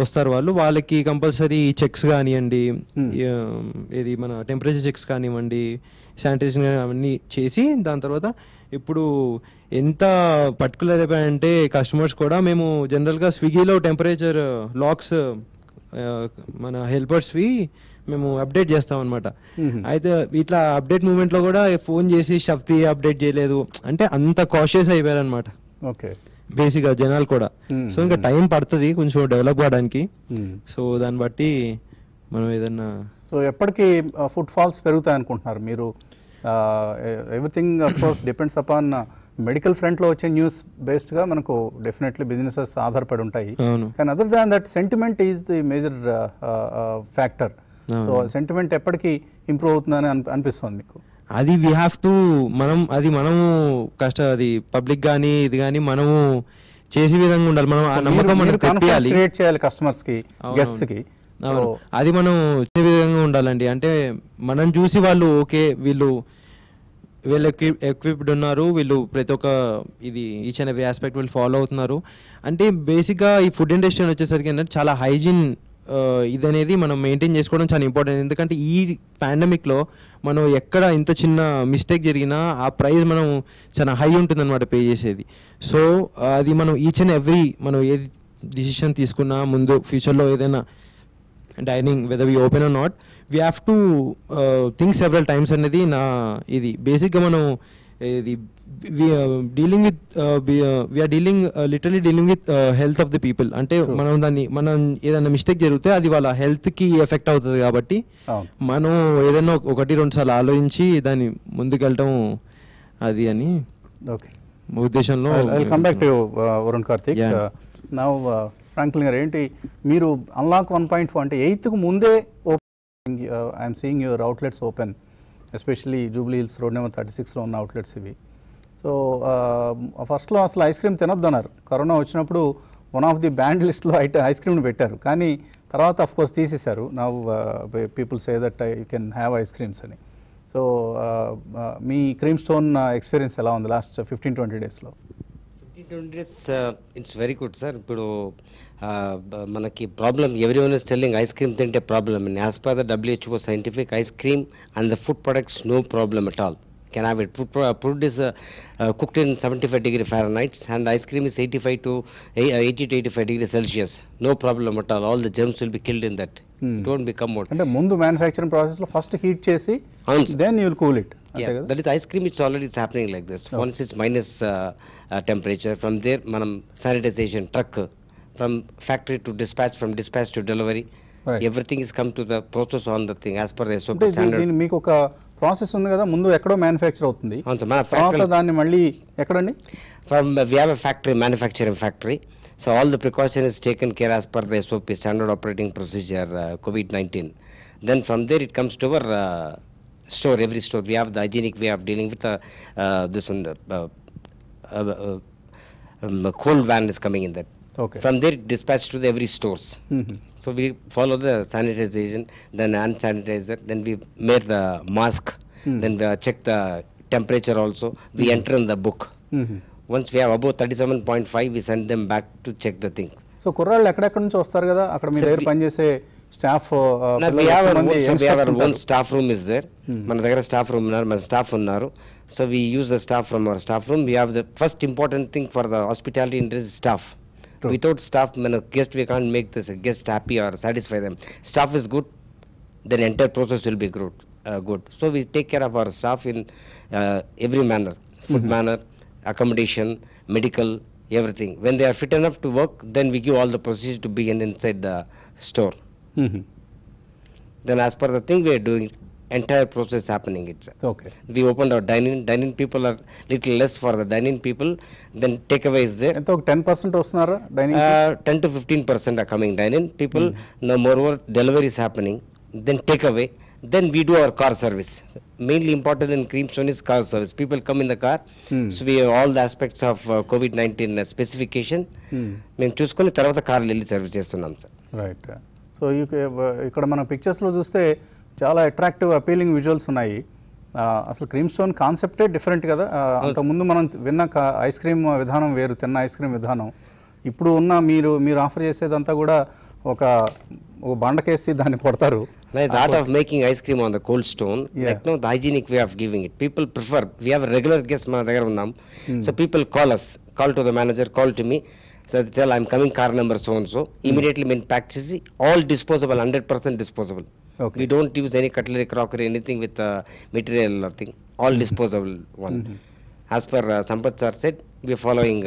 వస్తారు వాళ్ళు వాళ్ళకి కంపల్సరీ చెక్స్ కానివ్వండి ఇది hmm. మన టెంపరేచర్ చెక్స్ కానివ్వండి శానిటైజేషన్ అవన్నీ చేసి దాని తర్వాత ఇప్పుడు ఎంత పర్టికులర్ అయిపోయాయంటే కస్టమర్స్ కూడా మేము జనరల్గా స్విగ్గీలో టెంపరేచర్ లాక్స్ uh, మన హెల్పర్స్వి మేము అప్డేట్ చేస్తాం అనమాట అయితే ఇట్లా అప్డేట్ మూమెంట్లో కూడా ఫోన్ చేసి శక్తి అప్డేట్ చేయలేదు అంటే అంత కాషియస్ అయిపోయారు అనమాట ఓకే బేసిక్గా జనాలు కూడా సో ఇంకా టైం పడుతుంది కొంచెం డెవలప్ కావడానికి సో దాన్ని బట్టి మనం ఏదన్నా సో ఎప్పటికీ ఫుడ్ uh, ఫాల్స్ పెరుగుతాయి అనుకుంటున్నారు మీరు everything of course depends upon medical ఫ్రంట్లో వచ్చే న్యూస్ బేస్డ్గా మనకు డెఫినెట్లీ బిజినెసెస్ ఆధారపడి ఉంటాయి కానీ other than that sentiment is the major factor so sentiment ఎప్పటికీ ఇంప్రూవ్ అవుతుందని అనిపిస్తుంది మీకు అది వీ హ్యావ్ టు మనం అది మనము కష్ట అది పబ్లిక్ కానీ ఇది కానీ మనము చేసే విధంగా ఉండాలి మనం ఆ నమ్మకం క్రియేట్ చేయాలి కస్టమర్స్ కి గెస్ట్ కి అది మనం చేసే విధంగా ఉండాలండి అంటే మనం చూసి వాళ్ళు ఓకే వీళ్ళు వీళ్ళు ఎక్విప్ ఎక్విప్డ్ ఉన్నారు వీళ్ళు ప్రతి ఒక్క ఇది ఈచ్ అండ్ ఎవ్రీ ఆస్పెక్ట్ వీళ్ళు ఫాలో అవుతున్నారు అంటే బేసిక్గా ఈ ఫుడ్ ఇండస్ట్రీ వచ్చేసరికి ఏంటంటే చాలా హైజీన్ uh, ఇదనేది మనం మెయింటైన్ చేసుకోవడం చాలా ఇంపార్టెంట్ ఎందుకంటే ఈ పాండమిక్లో మనం ఎక్కడ ఇంత చిన్న మిస్టేక్ జరిగినా ఆ ప్రైస్ మనం చాలా హై ఉంటుందన్నమాట పే చేసేది సో అది మనం ఈచ్ అండ్ ఎవ్రీ మనం ఏది డిసిషన్ తీసుకున్నా ముందు ఫ్యూచర్లో ఏదైనా dining whether we open not we have to think several times అనేది నా ఇది బేసిక్గా మనం uh, ఇది dealing with we're dealing literally dealing with health of the people అంటే మనం దాన్ని మనం ఏదైనా మిస్టేక్ జరిగితే అది వాళ్ళ హెల్త్కి ఎఫెక్ట్ అవుతుంది కాబట్టి మనం ఏదైనా ఒకటి రెండు సార్లు ఆలోచించి దాన్ని ముందుకెళ్ళటం అది అని ఓకే ఉద్దేశంలో come back to Varun Karthik now Franklin గారు ఏంటి మీరు అన్లాక్ వన్ పాయింట్ ఫోర్ అంటే ఎయిత్కు ముందే open I'm seeing your outlets open especially Jubilee Hills road number thirty సిక్స్లో ఉన్న అవుట్లెట్స్ ఇవి సో ఫస్ట్లో uh, అసలు ఐస్ క్రీమ్ అన్నారు కరోనా వచ్చినప్పుడు వన్ ఆఫ్ ది బ్యాండ్ లిస్ట్లో ఐట ఐస్ క్రీమ్ని పెట్టారు కానీ తర్వాత అఫ్ కోర్స్ తీసేశారు నా people say that I can have ice creams అని సో uh, uh, మీ క్రీమ్ స్టోన్ ఎక్స్పీరియన్స్ ఎలా ఉంది లాస్ట్ ఫిఫ్టీన్ ట్వంటీ డేస్లో it's it's very good sir ఇప్పుడు మనకి problem every one is telling ice cream తింటే problem and as per the WHO scientific ice cream and the food products no problem at all can have it food food is cooked in seventy five degree nights and ice cream is eighty five to eighty to eighty five degree Celsius no problem at all all the germs will be killed in that don't become out అంటే ముందు manufacturing ప్రాసెస్లో first heat చేసి then you will cool it yes. that is ice cream it's already it's happening like this once it's minus uh, uh, temperature from there manam sanitization truck from factory to dispatch from dispatch to delivery everything is come to the process on the thing as per the sop but standard the meekoka process undu kada mundu ekkado manufacture avutundi ansa mana factory daanni malli ekkadandi from uh, we have a factory manufacturing factory so all the precaution is taken care as per the sop standard operating procedure uh, covid 19 then from there it comes to our store, every store. We have the hygienic way of dealing with the, uh, uh, this one, uh, uh, uh, uh um, cold van is coming in that. Okay. From there, dispatched to the every stores. Mm -hmm. So we follow the sanitization, then unsanitizer, then we made the mask, mm. then we check the temperature also. We mm. enter in the book. -hmm. Once we have above 37.5, we send them back to check the things. So కుర్రాళ్ళు ఎక్కడెక్కడి నుంచి వస్తారు కదా అక్కడ staff uh, we have our staff room is there mm -hmm. staff room naru, staff unnaru so we use the staff from our staff room we have the first important thing for the hospitality industry staff without staff when a guest we can't make the guest happy or satisfy them staff is good then entire process will be good uh, good so we take care of our staff in uh, every manner food mm-hmm. manner accommodation medical everything when they are fit enough to work then we give all the procedures to begin inside the store Mm-hmm. Then, as per the thing we are doing, entire process happening itself. Okay. We opened our dining. Dining people are little less for the dining people. Then takeaway is there. ఎంత ఒక ten percent వస్తున్నారా dining ten to fifteen percent are coming dining people no more over delivery is happening then takeaway then we do our car service mainly important in Cream stone is car service people come in the car so we all the aspects of COVID nineteen specification మేము చూసుకుని తర్వాత కార్లు వెళ్ళి service చేస్తున్నాం sir right so ఇక్కడ మనం పిక్చర్స్లో చూస్తే చాలా అట్రాక్టివ్ అపీలింగ్ విజువల్స్ ఉన్నాయి అసలు క్రీమ్ స్టోన్ కాన్సెప్టే డిఫరెంట్ కదా అంతకుముందు మనం విన్న ఐస్ క్రీమ్ విధానం వేరు తిన్న ఐస్ క్రీమ్ విధానం ఇప్పుడు ఉన్న మీరు మీరు ఆఫర్ చేసేదంతా కూడా ఒక ఒక బండకేసి దాన్ని కొడతారు art of making ice cream on the cold stone like no the hygienic way of giving it people prefer we regular regular guest మన దగ్గర ఉన్నాం so people call us call to the manager call to me so tell I'm coming car number so and so immediately మేము pack చేసి all disposable hundred percent disposable okay you don't use any cutlery crockery anything with material thing all disposable one as per Sampath sir set we following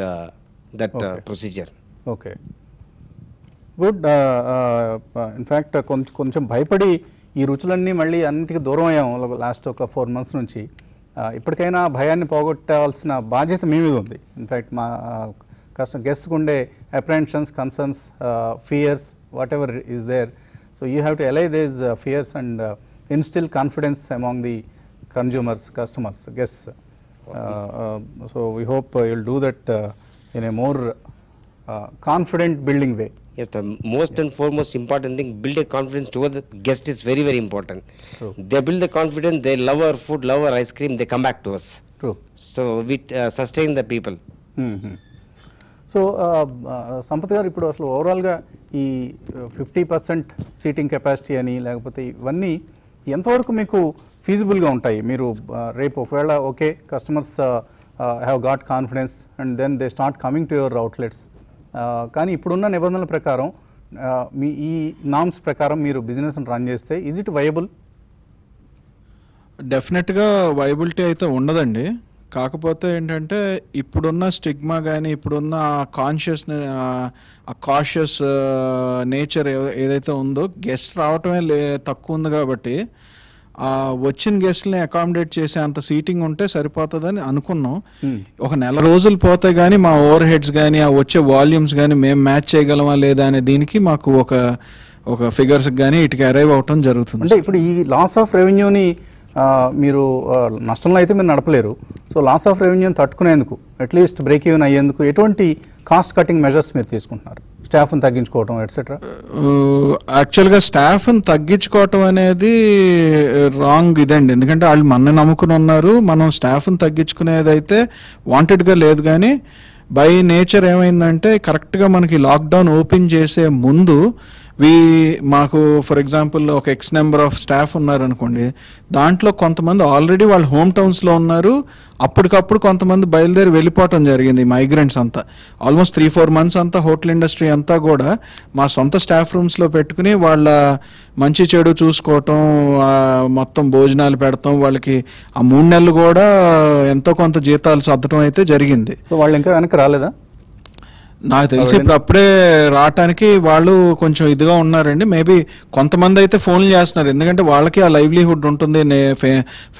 that procedure okay good in fact కొంచెం కొంచెం భయపడి ఈ రుచులన్నీ మళ్ళీ అన్నిటికీ దూరం అయ్యాం last ఒక four months నుంచి uh, ఇప్పటికైనా భయాన్ని పోగొట్టాల్సిన బాధ్యత మీ మీద ఉంది ఇన్ఫ్యాక్ట్ మా uh, customer guests unde apprehensions, concerns, uh, fears whatever is there. So, you have to allay these uh, fears and uh, instill confidence among the consumers, customers, guests. Uh, uh, so, we hope you will do that uh, in a more confident building way. Yes, the most and foremost important thing, build a confidence towards the guest is very, very important. True. They build the confidence, they love our food, love our ice cream, they come back to us. True. So, we sustain the people. Mm -hmm. So Sampath garu ఇప్పుడు అసలు ఓవరాల్గా ఈ fifty percent seating capacity అని లేకపోతే ఇవన్నీ ఎంతవరకు మీకు ఫీజిబుల్గా ఉంటాయి మీరు రేపు ఒకవేళ okay customers have got confidence and then they start coming to your outlets కానీ ఇప్పుడున్న నిబంధనల ప్రకారం మీ ఈ నామ్స్ ప్రకారం మీరు బిజినెస్ రన్ చేస్తే ఈజ్ ఇట్ వయబుల్ డెఫినెట్గా వయబిలిటీ అయితే ఉండదండి కాకపోతే ఏంటంటే ఇప్పుడున్న స్టిగ్మా కానీ ఇప్పుడున్న కాన్షియస్ ఆ కాషియస్ నేచర్ ఏదైతే ఉందో గెస్ట్ రావటమే లే తక్కువ ఉంది కాబట్టి వచ్చిన గెస్ట్ని అకామిడేట్ చేసే అంత సీటింగ్ ఉంటే సరిపోతుందని అనుకున్నాం ఒక నెల రోజులు పోతే కానీ మా ఓవర్ హెడ్స్ కానీ ఆ వచ్చే వాల్యూమ్స్ కానీ మేము మ్యాచ్ చేయగలమా లేదా అనే దీనికి మాకు ఒక ఒక ఫిగర్స్ కానీ ఇటుకి అరైవ్ అవటం జరుగుతుంది అంటే ఇప్పుడు ఈ లాస్ ఆఫ్ రెవెన్యూని మీరు నష్టంలో అయితే మీరు నడపలేరు సో లాస్ ఆఫ్ రెవెన్యూని తట్టుకునేందుకు అట్లీస్ట్ బ్రేక్ ఈవెన్ అయ్యేందుకు ఎటువంటి కాస్ట్ కటింగ్ మెజర్స్ మీరు తీసుకుంటున్నారు స్టాఫ్ని తగ్గించుకోవటం ఎట్సెట్రా యాక్చువల్గా స్టాఫ్ని తగ్గించుకోవటం అనేది రాంగ్ ఇదండి ఎందుకంటే వాళ్ళు మన నమ్ముకుని ఉన్నారు మనం స్టాఫ్ని తగ్గించుకునేదైతే వాంటెడ్గా లేదు కానీ బై నేచర్ ఏమైందంటే కరెక్ట్గా మనకి లాక్డౌన్ ఓపెన్ చేసే ముందు వి మాకు ఫర్ ఎగ్జాంపుల్ ఒక ఎక్స్ నెంబర్ ఆఫ్ స్టాఫ్ ఉన్నారనుకోండి దాంట్లో కొంతమంది ఆల్రెడీ వాళ్ళు హోమ్ టౌన్స్లో ఉన్నారు అప్పటికప్పుడు కొంతమంది బయలుదేరి వెళ్ళిపోవటం జరిగింది మైగ్రెంట్స్ అంతా ఆల్మోస్ట్ త్రీ ఫోర్ మంత్స్ అంతా హోటల్ ఇండస్ట్రీ అంతా కూడా మా సొంత స్టాఫ్ రూమ్స్లో పెట్టుకుని వాళ్ళ మంచి చెడు చూసుకోవటం మొత్తం భోజనాలు పెడతాం వాళ్ళకి ఆ మూడు నెలలు కూడా ఎంతో కొంత జీతాలు సర్దటం అయితే జరిగింది వాళ్ళు ఇంకా వెనక్కి రాలేదా నాకు తెలిసి ఇప్పుడు అప్పుడే రావటానికి వాళ్ళు కొంచెం ఇదిగా ఉన్నారండి మేబీ కొంతమంది అయితే ఫోన్లు చేస్తున్నారు ఎందుకంటే వాళ్ళకి ఆ లైవ్లీహుడ్ ఉంటుంది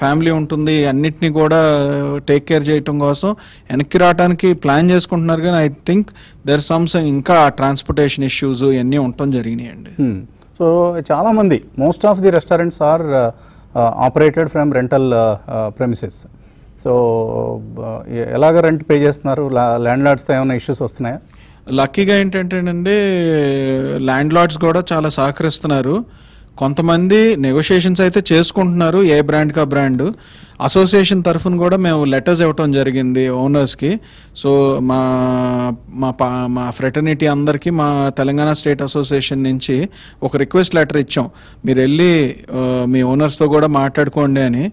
ఫ్యామిలీ ఉంటుంది అన్నిటినీ కూడా టేక్ కేర్ చేయటం కోసం వెనక్కి రావడానికి ప్లాన్ చేసుకుంటున్నారు కానీ ఐ థింక్ దర్ సమ్స్ ఇంకా ట్రాన్స్పోర్టేషన్ ఇష్యూస్ ఇవన్నీ ఉండటం జరిగినాయండి సో చాలామంది most of the restaurants are operated from rental premises so uh, ఎలాగ రెంట్ పే చేస్తున్నారు ల్యాండ్ లార్డ్స్ ఏమైనా ఇష్యూస్ వస్తున్నాయా లక్కీగా ఏంటంటేనండి ల్యాండ్ లార్డ్స్ కూడా చాలా సహకరిస్తున్నారు కొంతమంది నెగోషియేషన్స్ అయితే చేసుకుంటున్నారు ఏ బ్రాండ్ కా బ్రాండ్ అసోసియేషన్ తరఫున కూడా మేము లెటర్స్ ఇవ్వటం జరిగింది ఓనర్స్కి సో మా మా పా మా ఫ్రెటర్నిటీ అందరికీ మా తెలంగాణ స్టేట్ అసోసియేషన్ నుంచి ఒక రిక్వెస్ట్ లెటర్ ఇచ్చాం మీరు వెళ్ళి uh, మీ ఓనర్స్తో కూడా మాట్లాడుకోండి అని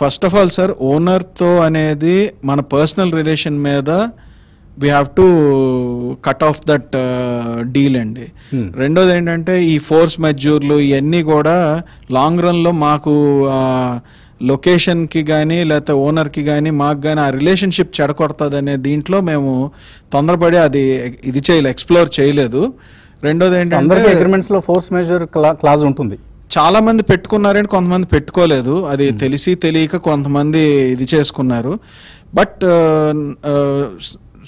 ఫస్ట్ ఆఫ్ ఆల్ సార్ ఓనర్తో అనేది మన పర్సనల్ రిలేషన్ మీద we have to cut off that deal అండి hmm. రెండోది ఏంటంటే ఈ ఫోర్స్ మెజ్యూర్లు ఇవన్నీ కూడా లాంగ్ రన్లో మాకు లొకేషన్కి కానీ లేకపోతే ఓనర్కి కానీ మాకు కానీ ఆ రిలేషన్షిప్ చెడగొడుతుంది అనే దీంట్లో మేము తొందరపడి అది ఇది చేయలేదు ఎక్స్ప్లోర్ చేయలేదు రెండోది ఏంటంటే అగ్రిమెంట్స్లో ఫోర్స్ మెజర్ క్లాజ్ ఉంటుంది చాలా మంది పెట్టుకున్నారని కొంతమంది పెట్టుకోలేదు అది hmm. తెలిసి తెలియక కొంతమంది ఇది చేసుకున్నారు బట్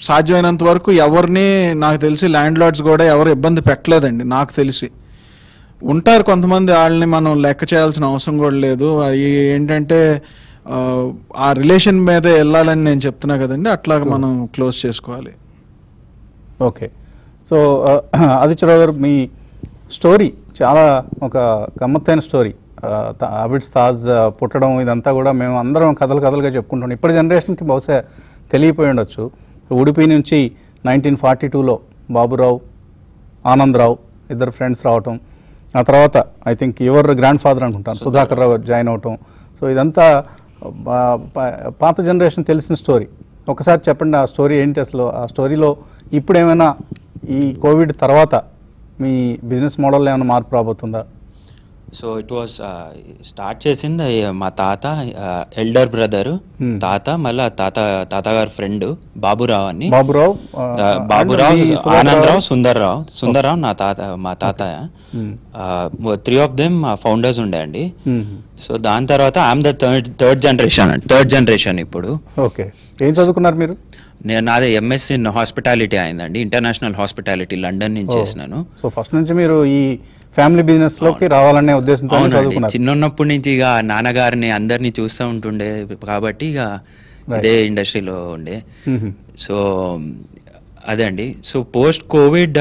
సాధ్యమైనంత వరకు ఎవరిని నాకు తెలిసి ల్యాండ్ లార్డ్స్ కూడా ఎవరు ఇబ్బంది పెట్టలేదండి నాకు తెలిసి ఉంటారు కొంతమంది వాళ్ళని మనం లెక్క చేయాల్సిన అవసరం కూడా లేదు అవి ఏంటంటే ఆ రిలేషన్ మీద వెళ్ళాలని నేను చెప్తున్నా కదండి అట్లా hmm. మనం క్లోజ్ చేసుకోవాలి ఓకే సో ఆదిత్యరావు గారు మీ స్టోరీ చాలా ఒక గమ్మత్తైన స్టోరీ అబిడ్స్ తాజ్ పుట్టడం ఇదంతా కూడా మేము అందరం కథలు కథలుగా చెప్పుకుంటాం ఇప్పటి జనరేషన్కి బహుశా తెలియపోయి ఉండొచ్చు ఉడిపి నుంచి నైన్టీన్ ఫార్టీ టూలో బాబురావు ఆనందరావు ఇద్దరు ఫ్రెండ్స్ రావటం ఆ తర్వాత I think your grandfather అనుకుంటాను సుధాకర్ రావు జాయిన్ అవటం సో ఇదంతా పాత జనరేషన్ తెలిసిన స్టోరీ ఒకసారి చెప్పండి ఆ స్టోరీ ఏంటి అసలు ఆ స్టోరీలో ఇప్పుడు ఏమైనా ఈ కోవిడ్ తర్వాత మీ బిజినెస్ మోడల్ ఏమైనా మార్పు రాబోతుందా సో ఇట్ వాస్ స్టార్ట్ చేసింది మా తాత ఎల్డర్ బ్రదరు తాత మళ్ళీ తాత తాతగారు ఫ్రెండ్ బాబురావు అని బాబురావు బాబురావు ఆనందరావు సుందర్రావు సుందర్రావు నా తాత మా తాత త్రీ ఆఫ్ దెమ్ ఫౌండర్స్ ఉండే అండి సో దాని తర్వాత I'm the third third generation third generation ఇప్పుడు ఓకే ఏం చదువుకున్నారు మీరు నేను నాదే ఎంఎస్సి ఇన్ హాస్పిటాలిటీ అయిందండి ఇంటర్నేషనల్ హాస్పిటాలిటీ లండన్ నుంచి చేసినాను సో ఫస్ట్ నుంచి మీరు ఈ ఫ్యామిలీ బిజినెస్ లోకి రావాలనే ఉద్దేశంతో చిన్నప్పటి నుంచి ఇక నాన్నగారిని అందరినీ చూస్తూ ఉంటుండే కాబట్టి ఇక ఇదే ఇండస్ట్రీలో ఉండే సో అదే అండి so post COVID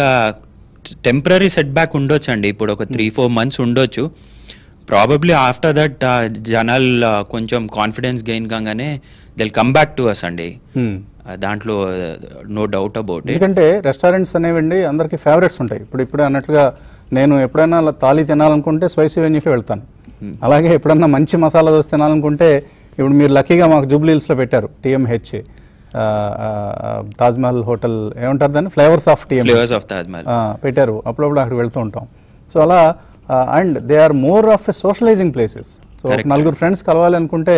temporary setback ఉండొచ్చు అండి ఇప్పుడు ఒక త్రీ ఫోర్ మంత్స్ ఉండొచ్చు ప్రాబబ్లీ ఆఫ్టర్ దట్ జనల్ కొంచెం కాన్ఫిడెన్స్ గెయిన్ కాగానే they'll come back to us అండి దాంట్లో నో డౌట్ అబౌట్ ఎందుకంటే రెస్టారెంట్స్ అనేవండి అందరికీ ఫేవరెట్స్ ఉంటాయి ఇప్పుడు ఇప్పుడే అన్నట్లుగా నేను ఎప్పుడైనా తాళి తినాలనుకుంటే స్పైసీ వెన్యూకి వెళ్తాను hmm. అలాగే ఎప్పుడన్నా మంచి మసాలా దోశ తినాలనుకుంటే ఇప్పుడు మీరు లక్కీగా మాకు జూబ్లీహిల్స్లో పెట్టారు టీఎంహెచ్ తాజ్మహల్ హోటల్ ఏమంటారు దాన్ని flavours of TM flavours of Taj Mahal పెట్టారు అప్పుడప్పుడు అక్కడ వెళ్తూ ఉంటాం సో అలా and they are more of a socialising places so నలుగురు ఫ్రెండ్స్ కలవాలనుకుంటే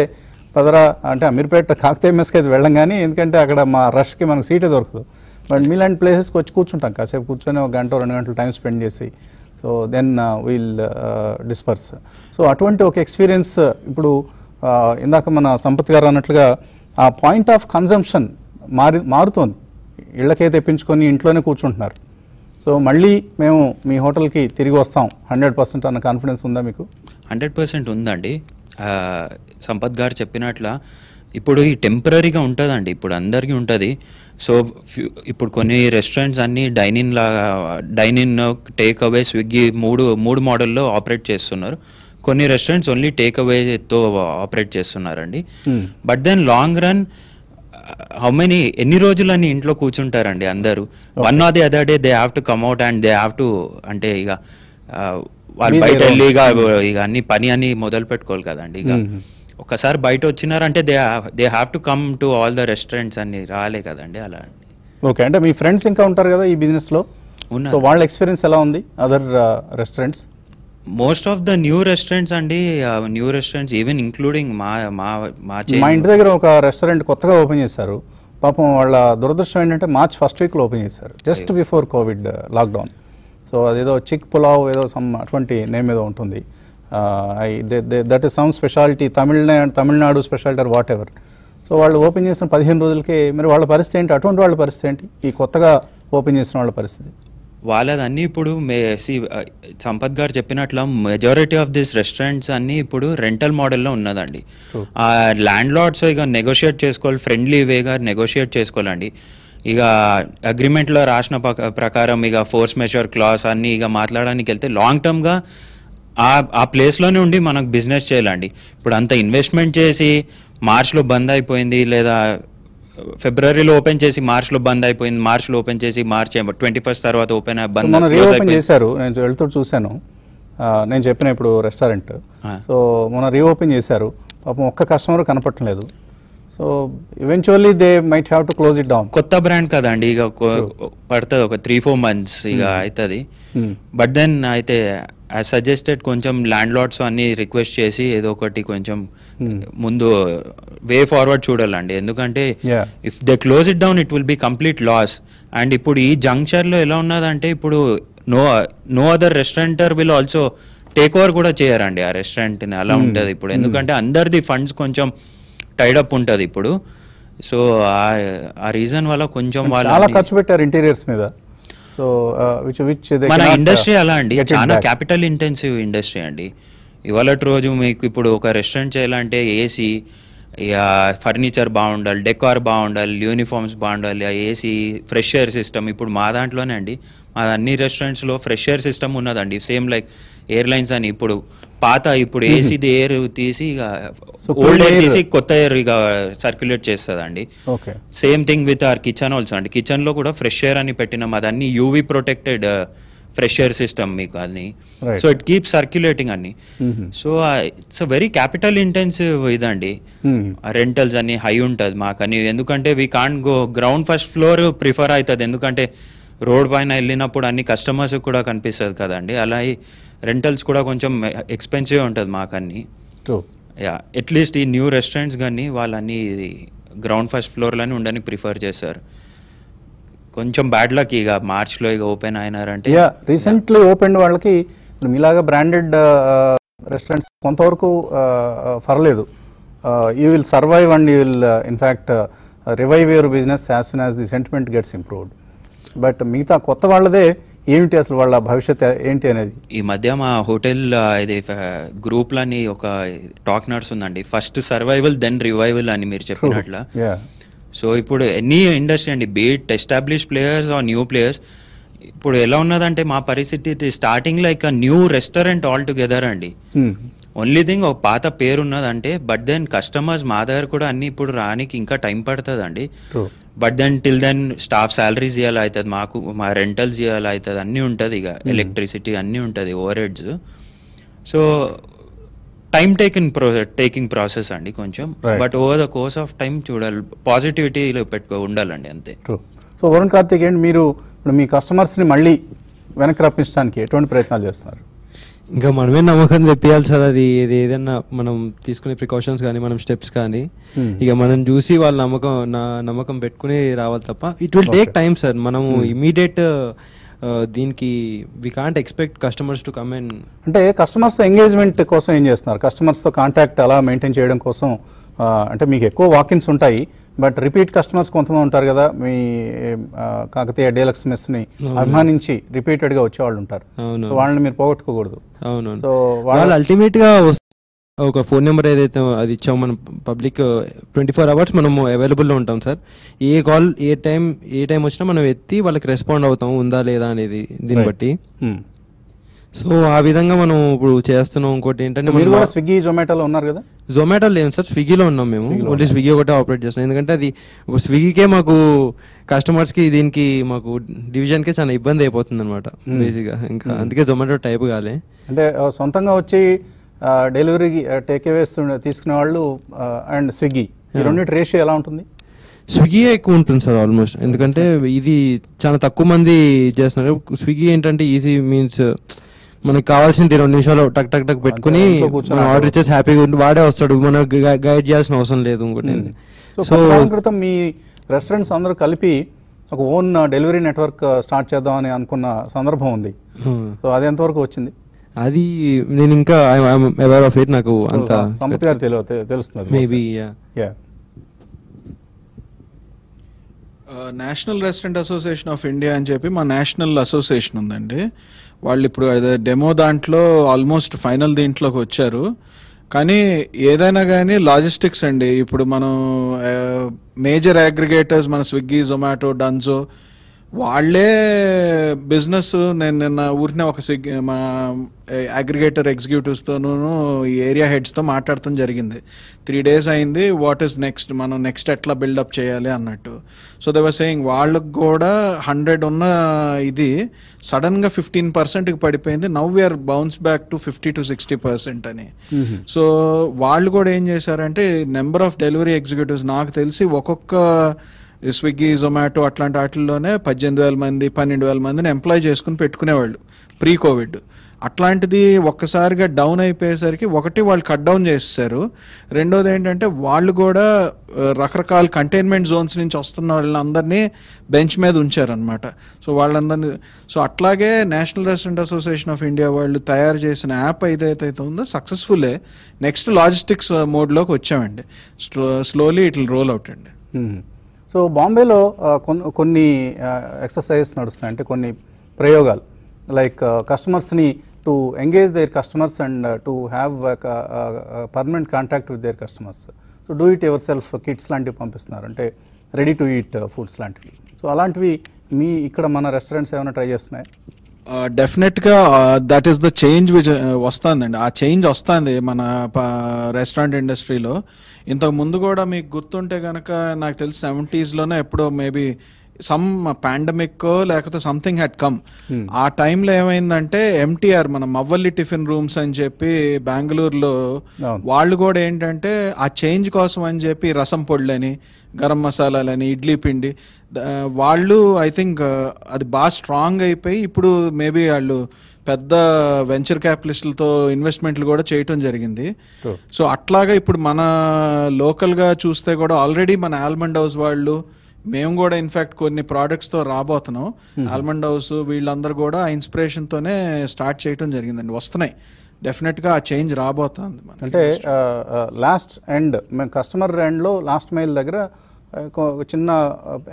పదరా అంటే అమీర్పేట కాకతీయ మెస్కి అయితే వెళ్ళం కానీ ఎందుకంటే అక్కడ మా రష్కి మనకు సీటే దొరకదు బట్ మీలాంటి ప్లేసెస్కి వచ్చి కూర్చుంటాం కాసేపు కూర్చొని ఒక గంట రెండు గంటలు టైం స్పెండ్ చేసి so then we'll disperse so అటువంటి ఒక ఎక్స్పీరియన్స్ ఇప్పుడు uh, ఇందాక మన సంపత్ గారు అన్నట్లుగా ఆ పాయింట్ ఆఫ్ కన్జంప్షన్ మారి మారుతోంది ఇళ్ళకే తెప్పించుకొని ఇంట్లోనే కూర్చుంటున్నారు సో మళ్ళీ మేము మీ హోటల్కి తిరిగి వస్తాం హండ్రెడ్ పర్సెంట్ అన్న కాన్ఫిడెన్స్ ఉందా మీకు హండ్రెడ్ పర్సెంట్ ఉందండి సంపత్ గారు చెప్పినట్ల ఇప్పుడు ఈ టెంపరీగా ఉంటుందండి ఇప్పుడు అందరికీ ఉంటుంది సో ఇప్పుడు కొన్ని రెస్టారెంట్స్ అన్నీ డైనింగ్ లాగా డైనింగ్ టేక్ అవే స్విగ్గీ మూడు మూడు మోడల్లో ఆపరేట్ చేస్తున్నారు కొన్ని రెస్టారెంట్స్ ఓన్లీ టేక్ అవేతో ఆపరేట్ చేస్తున్నారండి but then long run how many ఎన్ని రోజులు అని ఇంట్లో కూర్చుంటారండి అందరూ one or the other day they have to come out and they have to అంటే ఇక వాళ్ళు బయట వెళ్ళి ఇక ఇక అన్ని పని అని మొదలు పెట్టుకోవాలి కదండి ఇక ఒక్కసారి బయట వచ్చినారంటే they they have to come to all the restaurants అన్ని రాలే కదండి అలా ఓకే అంటే మీ ఫ్రెండ్స్ ఇంకా ఉంటారు కదా ఈ బిజినెస్లో సో వాళ్ళ ఎక్స్పీరియన్స్ ఎలా ఉంది other restaurants most of the new restaurants అండి న్యూ రెస్టారెంట్స్ ఈవెన్ ఇంక్లూడింగ్ మా మా మా మా ఇంటి దగ్గర ఒక రెస్టారెంట్ కొత్తగా ఓపెన్ చేశారు పాపం వాళ్ళ దురదృష్టం ఏంటంటే మార్చ్ ఫస్ట్ వీక్లో ఓపెన్ చేశారు just before COVID lockdown so అదేదో చిక్ పులావ్ ఏదో సమ్ అటువంటి నేమ్ ఏదో ఉంటుంది I that is some speciality Tamil Nadu Tamil Nadu speciality or whatever so వాళ్ళు ఓపెన్ చేసిన పదిహేను రోజులకే మరి వాళ్ళ పరిస్థితి ఏంటి అటువంటి వాళ్ళ పరిస్థితి ఏంటి ఈ కొత్తగా ఓపెన్ చేసిన వాళ్ళ పరిస్థితి వాళ్ళదన్నీ ఇప్పుడు మే సి సంపత్ గారు చెప్పినట్లు మెజారిటీ ఆఫ్ దిస్ రెస్టారెంట్స్ అన్నీ ఇప్పుడు రెంటల్ మోడల్లో ఉన్నదండి ల్యాండ్ లార్డ్స్ ఇక నెగోషియేట్ చేసుకోవాలి ఫ్రెండ్లీ వేగా నెగోషియేట్ చేసుకోవాలండి ఇక అగ్రిమెంట్లో రాసిన ప్రకారం ఇక ఫోర్స్ మెషర్ క్లాస్ అన్నీ ఇక మాట్లాడడానికి వెళ్తే లాంగ్ టర్మ్గా ఆ ఆ ప్లేస్లోనే ఉండి మనకు బిజినెస్ చేయాలండి ఇప్పుడు అంత ఇన్వెస్ట్మెంట్ చేసి మార్చ్లో బంద్ అయిపోయింది లేదా ఫిబ్రవరిలో ఓపెన్ చేసి మార్చ్లో బంద్ అయిపోయింది మార్చ్లో ఓపెన్ చేసి మార్చ్ ట్వంటీ ఫస్ట్ తర్వాత ఓపెన్ బంద్ చేశారు నేను వెళ్తూ చూశాను నేను చెప్పిన ఇప్పుడు రెస్టారెంట్ సో మొన్న రీఓపెన్ చేశారు పాపం ఒక్క కస్టమర్ లేదు so eventually they might have to close it down కొత్త బ్రాండ్ కదండి ఇక పడుతుంది ఒక త్రీ ఫోర్ మంత్స్ ఇక అవుతుంది బట్ దెన్ అయితే ఐ సజెస్టెడ్ కొంచెం ల్యాండ్ లాడ్స్ అన్ని రిక్వెస్ట్ చేసి ఏదో ఒకటి కొంచెం hmm. ముందు వే ఫార్వర్డ్ చూడాలండి ఎందుకంటే if they close it down it will be complete loss and ఇప్పుడు ఈ లో ఎలా ఉన్నదంటే ఇప్పుడు no no other restaurateur will also take over కూడా చేయరండి ఆ రెస్టారెంట్ని అలా hmm. ఉంటుంది ఇప్పుడు hmm. ఎందుకంటే అందరిది ఫండ్స్ కొంచెం టైడప్ ఉంటుంది ఇప్పుడు సో ఆ రీజన్ వల్ల కొంచెం వాళ్ళు చాలా ఖర్చు పెట్టారు ఇంటీరియర్స్ మీద సో విచ్ విచ్ మన ఇండస్ట్రీ uh, అలా అండి చాలా క్యాపిటల్ ఇంటెన్సివ్ ఇండస్ట్రీ అండి ఇవాళ రోజు మీకు ఇప్పుడు ఒక రెస్టారెంట్ చేయాలంటే ఏసీ ఫర్నిచర్ బాగుండాలి డెకార్ బాగుండాలి యూనిఫామ్స్ బాగుండాలి ఏసీ ఫ్రెష్ ఎయిర్ సిస్టమ్ ఇప్పుడు మా దాంట్లోనే అండి మా అన్ని రెస్టారెంట్స్లో ఫ్రెష్ ఎయిర్ సిస్టమ్ ఉన్నదండి సేమ్ లైక్ ఎయిర్లైన్స్ అని ఇప్పుడు పాత ఇప్పుడు ఏసీది ఎయిర్ తీసి ఇక ఓల్డ్ ఎయిర్ తీసి కొత్త ఎయిర్ ఇక సర్క్యులేట్ చేస్తుంది అండి same thing with our kitchen also అండి కిచెన్ లో కూడా ఫ్రెష్ ఎయిర్ అని పెట్టినాం అదన్ని UV protected fresh air system మీకు అన్ని సో ఇట్ కీప్ సర్క్యులేటింగ్ అన్ని so it's very capital intensive ఇదండి రెంటల్స్ అన్ని హై ఉంటుంది మాకని ఎందుకంటే we can't go ground first floor prefer అవుతుంది ఎందుకంటే రోడ్ పైన వెళ్ళినప్పుడు అన్ని కస్టమర్స్ కూడా కనిపిస్తుంది కదండి అలా రెంటల్స్ కూడా కొంచెం ఎక్స్పెన్సివ్ ఉంటుంది మాకన్నీ యా అట్లీస్ట్ ఈ న్యూ రెస్టారెంట్స్ కానీ వాళ్ళన్నీ గ్రౌండ్ ఫస్ట్ ఫ్లోర్లోనే ఉండడానికి ప్రిఫర్ చేశారు కొంచెం బ్యాడ్ లక్ ఇక మార్చ్లో ఇక ఓపెన్ అయినారంటే రీసెంట్లీ ఓపెన్ వాళ్ళకి మీలాగా బ్రాండెడ్ రెస్టారెంట్స్ కొంతవరకు పర్లేదు you will survive and you will in fact revive your business as soon as the sentiment gets improved but మిగతా కొత్త వాళ్ళదే ఏమిటి అసలు వాళ్ళ భవిష్యత్ ఏంటి అనేది ఈ మధ్య మా హోటల్ ఇది గ్రూప్ లని ఒక టాక్ నడుస్తుందండి ఫస్ట్ సర్వైవల్ దెన్ రివైవల్ అని మీరు చెప్పినట్ల సో ఇప్పుడు ఎనీ ఇండస్ట్రీ అండి be it establish players or new players ఇప్పుడు ఎలా ఉన్నదంటే మా పరిస్థితి starting like new restaurant all together అండి ఓన్లీ hmm. థింగ్ ఒక పాత పేరు ఉన్నదంటే బట్ దెన్ కస్టమర్స్ మా దగ్గర కూడా అన్ని ఇప్పుడు రానికి ఇంకా టైం పడుతుంది అండి but then till then staff salaries ఇవ్వాలి అవుతుంది మాకు మా రెంటల్స్ ఇవ్వాలి అవుతుంది అన్నీ ఉంటుంది ఇక ఎలక్ట్రిసిటీ అన్నీ ఉంటుంది overheads so time taking taking process అండి కొంచెం but over the course of time చూడాలి పాజిటివిటీలో పెట్టుకో ఉండాలండి అంతే సో వరుణ్ కార్తిక్ అండ్ మీరు ఇప్పుడు మీ కస్టమర్స్ని మళ్ళీ వెనక్కి రప్పించడానికి ఎటువంటి ప్రయత్నాలు చేస్తున్నారు ఇంకా మనమే నమ్మకం తెప్పియాలి సార్ అది ఇది ఏదైనా మనం తీసుకునే ప్రికాషన్స్ కానీ మనం స్టెప్స్ కానీ ఇక మనం చూసి వాళ్ళ నమ్మకం నా నమ్మకం పెట్టుకుని రావాలి తప్ప it will take time sir మనము ఇమీడియట్ దీనికి we can't expect customers to come and అంటే కస్టమర్స్ ఎంగేజ్మెంట్ కోసం ఏం చేస్తున్నారు కస్టమర్స్తో కాంటాక్ట్ అలా మెయింటైన్ చేయడం కోసం అంటే మీకు ఎక్కువ వాకిన్స్ ఉంటాయి బట్ రిపీట్ కస్టమర్స్ కొంతమంది ఉంటారు కదా మీ కాకతీయ మెస్ మెస్ని అభిమానించి రిపీటెడ్గా వచ్చేవాళ్ళు ఉంటారు వాళ్ళని మీరు పోగొట్టుకోకూడదు అవును సో వాళ్ళు గా ఒక ఫోన్ నెంబర్ ఏదైతే అది ఇచ్చాము మనం పబ్లిక్ ట్వంటీ ఫోర్ అవర్స్ మనం అవైలబుల్లో ఉంటాం సార్ ఏ కాల్ ఏ టైం ఏ టైం వచ్చినా మనం ఎత్తి వాళ్ళకి రెస్పాండ్ అవుతాం ఉందా లేదా అనేది దీన్ని బట్టి hmm. సో ఆ విధంగా మనం ఇప్పుడు చేస్తున్నాం ఇంకోటి ఏంటంటే మీరు కూడా స్విగ్గీ జొమాటోలో ఉన్నారు కదా జొమాటో లేదు సార్ స్విగ్గీలో ఉన్నాం మేము ఓన్లీ స్విగ్గీ ఒకటే ఆపరేట్ చేస్తున్నాం ఎందుకంటే అది స్విగ్గీకే మాకు కస్టమర్స్కి దీనికి మాకు డివిజన్కే చాలా ఇబ్బంది అయిపోతుంది అనమాట బేసిక్గా hmm. ఇంకా hmm. అందుకే జొమాటో టైప్ కాలే అంటే సొంతంగా వచ్చి డెలివరీ టేక్ తీసుకునే వాళ్ళు అండ్ స్విగ్గీ రెండింటి రేషియో ఎలా ఉంటుంది స్విగ్గీ ఎక్కువ ఉంటుంది సార్ ఆల్మోస్ట్ ఎందుకంటే ఇది చాలా తక్కువ మంది చేస్తున్నారు స్విగ్గీ ఏంటంటే ఈజీ మీన్స్ మనకి కావాల్సింది రెండు నిమిషాలు టక్ టక్ టక్ పెట్టుకుని మనం ఆర్డర్ ఇచ్చేసి హ్యాపీగా ఉండి వాడే వస్తాడు మనం గైడ్ చేయాల్సిన అవసరం లేదు ఇంకోటి సో క్రితం మీ రెస్టారెంట్స్ అందరూ కలిపి ఒక ఓన్ డెలివరీ నెట్వర్క్ స్టార్ట్ చేద్దాం అని అనుకున్న సందర్భం ఉంది సో అది ఎంతవరకు వచ్చింది అది నేను ఇంకా అవేర్ ఆఫ్ ఇట్ నాకు అంత సంపత్ గారు తెలుస్తుంది maybe yeah national restaurant association of India అని చెప్పి మా నేషనల్ అసోసియేషన్ ఉందండి వాళ్ళు ఇప్పుడు డెమో దాంట్లో ఆల్మోస్ట్ ఫైనల్ దీంట్లోకి వచ్చారు కానీ ఏదైనా కానీ లాజిస్టిక్స్ అండి ఇప్పుడు మనం మేజర్ uh, అగ్రిగేటర్స్ మన స్విగ్గీ జొమాటో డన్జో వాళ్ళే బిజినెస్ నేను నిన్న ఊరిన ఒక సిగ్ మా అగ్రిగేటర్ ఎగ్జిక్యూటివ్స్తోనూ ఏరియా హెడ్స్తో మాట్లాడటం జరిగింది త్రీ డేస్ అయింది వాట్ ఈస్ నెక్స్ట్ మనం నెక్స్ట్ ఎట్లా బిల్డప్ చేయాలి అన్నట్టు సో దే వర్ సేయింగ్ వాళ్ళకు కూడా హండ్రెడ్ ఉన్న ఇది సడన్గా ఫిఫ్టీన్ పర్సెంట్కి పడిపోయింది now we're bounce back to fifty to sixty percent అని సో వాళ్ళు కూడా ఏం చేశారంటే నెంబర్ ఆఫ్ డెలివరీ ఎగ్జిక్యూటివ్స్ నాకు తెలిసి ఒక్కొక్క స్విగ్గీ జొమాటో అట్లాంటి వాటిల్లోనే పద్దెనిమిది వేల మంది పన్నెండు వేల మందిని ఎంప్లాయ్ చేసుకుని పెట్టుకునేవాళ్ళు ప్రీ కోవిడ్ అట్లాంటిది ఒక్కసారిగా డౌన్ అయిపోయేసరికి ఒకటి వాళ్ళు కట్ డౌన్ చేస్తారు రెండోది ఏంటంటే వాళ్ళు కూడా రకరకాల కంటైన్మెంట్ జోన్స్ నుంచి వస్తున్న వాళ్ళని అందరినీ బెంచ్ మీద ఉంచారనమాట సో వాళ్ళందరినీ సో అట్లాగే national resident association of India వాళ్ళు తయారు చేసిన యాప్ ఏదైతే ఉందో సక్సెస్ఫుల్లే నెక్స్ట్ లాజిస్టిక్స్ మోడ్లోకి వచ్చామండి స్లోలీ ఇట్ రోల్ అవుట్ అండి సో బాంబేలో కొన్ని ఎక్సర్సైజెస్ నడుస్తున్నాయి అంటే కొన్ని ప్రయోగాలు లైక్ కస్టమర్స్ని to engage their customers and to have permanent contact with their customers so do it yourself kits లాంటివి పంపిస్తున్నారు అంటే రెడీ టు ఈట్ ఫుడ్స్ లాంటివి సో అలాంటివి మీ ఇక్కడ మన రెస్టారెంట్స్ ఏమైనా ట్రై చేస్తున్నాయి డెఫినెట్గా that is the change which వస్తుందండి ఆ చేంజ్ uh, వస్తుంది మన రెస్టారెంట్ ఇండస్ట్రీలో ఇంతకు ముందు కూడా మీకు గుర్తుంటే కనుక నాకు తెలిసి సెవెంటీస్లోనే ఎప్పుడో మేబీ సమ్ పాండమిక్ లేకపోతే సంథింగ్ హ్యాడ్ కమ్ ఆ టైంలో ఏమైందంటే ఎంటీఆర్ మన మవ్వల్లి టిఫిన్ రూమ్స్ అని చెప్పి బెంగళూరులో వాళ్ళు కూడా ఏంటంటే ఆ చేంజ్ కోసం అని చెప్పి రసం పొడులని గరం మసాలాలని ఇడ్లీ పిండి వాళ్ళు ఐ థింక్ అది బాగా స్ట్రాంగ్ అయిపోయి ఇప్పుడు మేబీ వాళ్ళు పెద్ద వెంచర్ క్యాపిటలిస్టులతో ఇన్వెస్ట్మెంట్లు కూడా చేయటం జరిగింది సో అట్లాగా ఇప్పుడు మన లోకల్గా చూస్తే కూడా ఆల్రెడీ మన ఆల్మండ్ హౌస్ వాళ్ళు మేము కూడా ఇన్ఫాక్ట్ కొన్ని ప్రోడక్ట్స్తో రాబోతున్నాం hmm. ఆల్మండ్ హౌస్ వీళ్ళందరూ కూడా ఆ ఇన్స్పిరేషన్తోనే స్టార్ట్ చేయటం జరిగిందండి వస్తున్నాయి డెఫినెట్గా ఆ చేంజ్ రాబోతుంది అంటే లాస్ట్ ఎండ్ మేము కస్టమర్ ఎండ్లో లాస్ట్ మైల్ దగ్గర చిన్న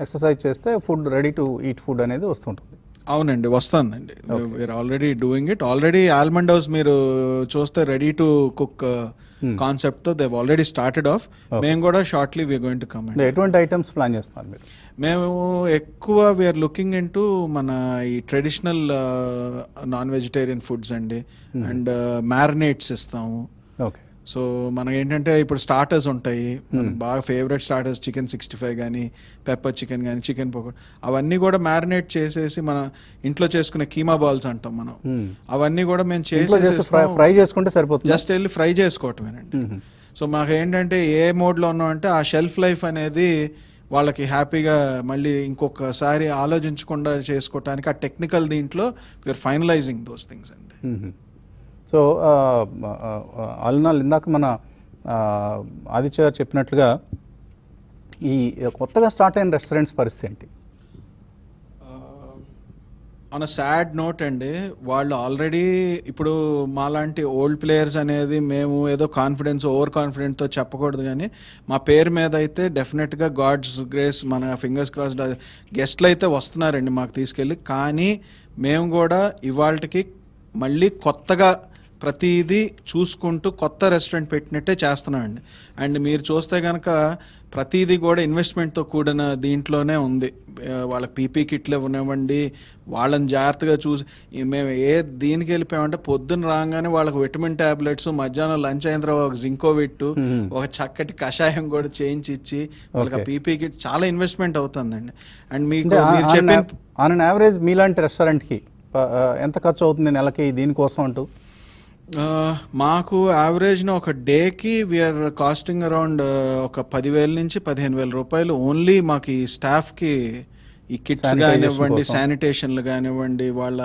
ఎక్సర్సైజ్ చేస్తే food ready to eat food అనేది వస్తుంటుంది అవునండి వస్తుందండి we are already doing it already Almond House మీరు చూస్తే రెడీ టు కుక్ కాన్సెప్ట్ తో దేవ్ ఆల్రెడీ స్టార్టెడ్ ఆఫ్ మేము కూడా shortly we are going to come ఎటువంటి ఐటమ్స్ ప్లాన్ చేస్తాం మేము ఎక్కువ వీఆర్ లుకింగ్ ఇన్ టు మన ఈ ట్రెడిషనల్ నాన్ వెజిటేరియన్ ఫుడ్స్ అండి అండ్ hmm. మ్యారినేట్స్ uh, ఇస్తాము ఓకే సో మనం ఏంటంటే ఇప్పుడు స్టార్టర్స్ ఉంటాయి hmm. బాగా favourite starters chicken sixty five కానీ పెప్పర్ చికెన్ కానీ చికెన్ పకోడ్ అవన్నీ కూడా మ్యారినేట్ చేసేసి మన ఇంట్లో చేసుకునే కీమా బాల్స్ అంటాం మనం hmm. అవన్నీ కూడా మేము ఫ్రై చేసుకుంటే సరిపోతుంది జస్ట్ వెళ్ళి ఫ్రై చేసుకోవటమేనండి hmm. సో మాకు ఏంటంటే ఏ మోడ్లో అంటే ఆ షెల్ఫ్ లైఫ్ అనేది వాళ్ళకి హ్యాపీగా మళ్ళీ ఇంకొకసారి ఆలోచించకుండా చేసుకోవటానికి ఆ టెక్నికల్ దీంట్లో వీఆర్ ఫైనలైజింగ్ దోస్ థింగ్స్ అండి సో అల్నాల్ ఇందాక మన ఆదిత్య చెప్పినట్లుగా ఈ కొత్తగా స్టార్ట్ అయిన రెస్టారెంట్స్ పరిస్థితి ఏంటి ఆన్ అ సాడ్ నోట్ అండి వాళ్ళు ఆల్రెడీ ఇప్పుడు మాలాంటి ఓల్డ్ ప్లేయర్స్ అనేది మేము ఏదో కాన్ఫిడెన్స్ ఓవర్ కాన్ఫిడెంట్తో చెప్పకూడదు కానీ మా పేరు మీద అయితే డెఫినెట్గా గాడ్స్ గ్రేస్ మన ఫింగర్స్ క్రాస్డ్ గెస్ట్లు అయితే వస్తున్నారండి మాకు తీసుకెళ్ళి కానీ మేము కూడా ఇవాళకి మళ్ళీ కొత్తగా ప్రతిదీ చూసుకుంటూ కొత్త రెస్టారెంట్ పెట్టినట్టే చేస్తున్నామండి అండ్ మీరు చూస్తే కనుక ప్రతిదీ కూడా ఇన్వెస్ట్మెంట్తో కూడిన దీంట్లోనే ఉంది వాళ్ళ పీపీ కిట్లు ఇవ్వనివ్వండి వాళ్ళని జాగ్రత్తగా చూసి మేము ఏ దీనికి వెళ్ళిపోయామంటే పొద్దున్న రాగానే వాళ్ళకి విటమిన్ ట్యాబ్లెట్స్ మధ్యాహ్నం లంచ్ అయిన తర్వాత ఒక జింకో విట్టు ఒక చక్కటి కషాయం కూడా చేయించి ఇచ్చి వాళ్ళకి పీపీ కిట్ చాలా ఇన్వెస్ట్మెంట్ అవుతుందండి అండ్ మీకు మీరు చెప్పిన ఆన్ యావరేజ్ మీలాంటి రెస్టారెంట్కి ఎంత ఖర్చు అవుతుంది నెలకి దీనికోసం అంటూ మాకు యావరేజ్న ఒక డేకి వీఆర్ కాస్టింగ్ అరౌండ్ ఒక పదివేల నుంచి పదిహేను వేల రూపాయలు ఓన్లీ మాకు ఈ స్టాఫ్కి ఈ కిట్స్ కానివ్వండి శానిటేషన్లు కానివ్వండి వాళ్ళ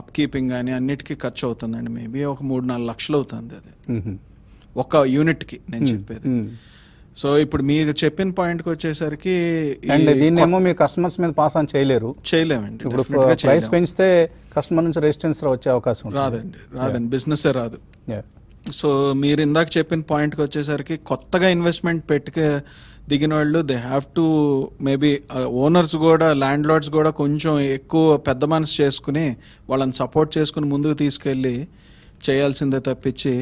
అప్ కీపింగ్ కానీ అన్నిటికీ ఖర్చు అవుతుందండి మేబీ ఒక మూడు నాలుగు లక్షలు అవుతుంది అది ఒక యూనిట్కి నేను చెప్పేది సో ఇప్పుడు మీరు చెప్పిన పాయింట్కి వచ్చేసరికి అండ్ దీన్నేమో మీరు కస్టమర్స్ మీద పాస్ ఆన్ చేయలేరు చేయలేమండి ఇప్పుడు ప్రైస్ పెంచితే కస్టమర్ నుంచి రెసిస్టెన్స్ వచ్చే అవకాశం రాదండి రాదండి బిజినెస్ రాదు సో మీరు ఇందాక చెప్పిన పాయింట్కి వచ్చేసరికి కొత్తగా ఇన్వెస్ట్మెంట్ పెట్టుకే దిగిన వాళ్ళు they have to maybe owners కూడా ల్యాండ్ లార్డ్స్ కూడా కొంచెం ఎక్కువ పెద్ద మనసు చేసుకుని వాళ్ళని సపోర్ట్ చేసుకుని ముందుకు తీసుకెళ్ళి చేయాల్సిందే తప్పించి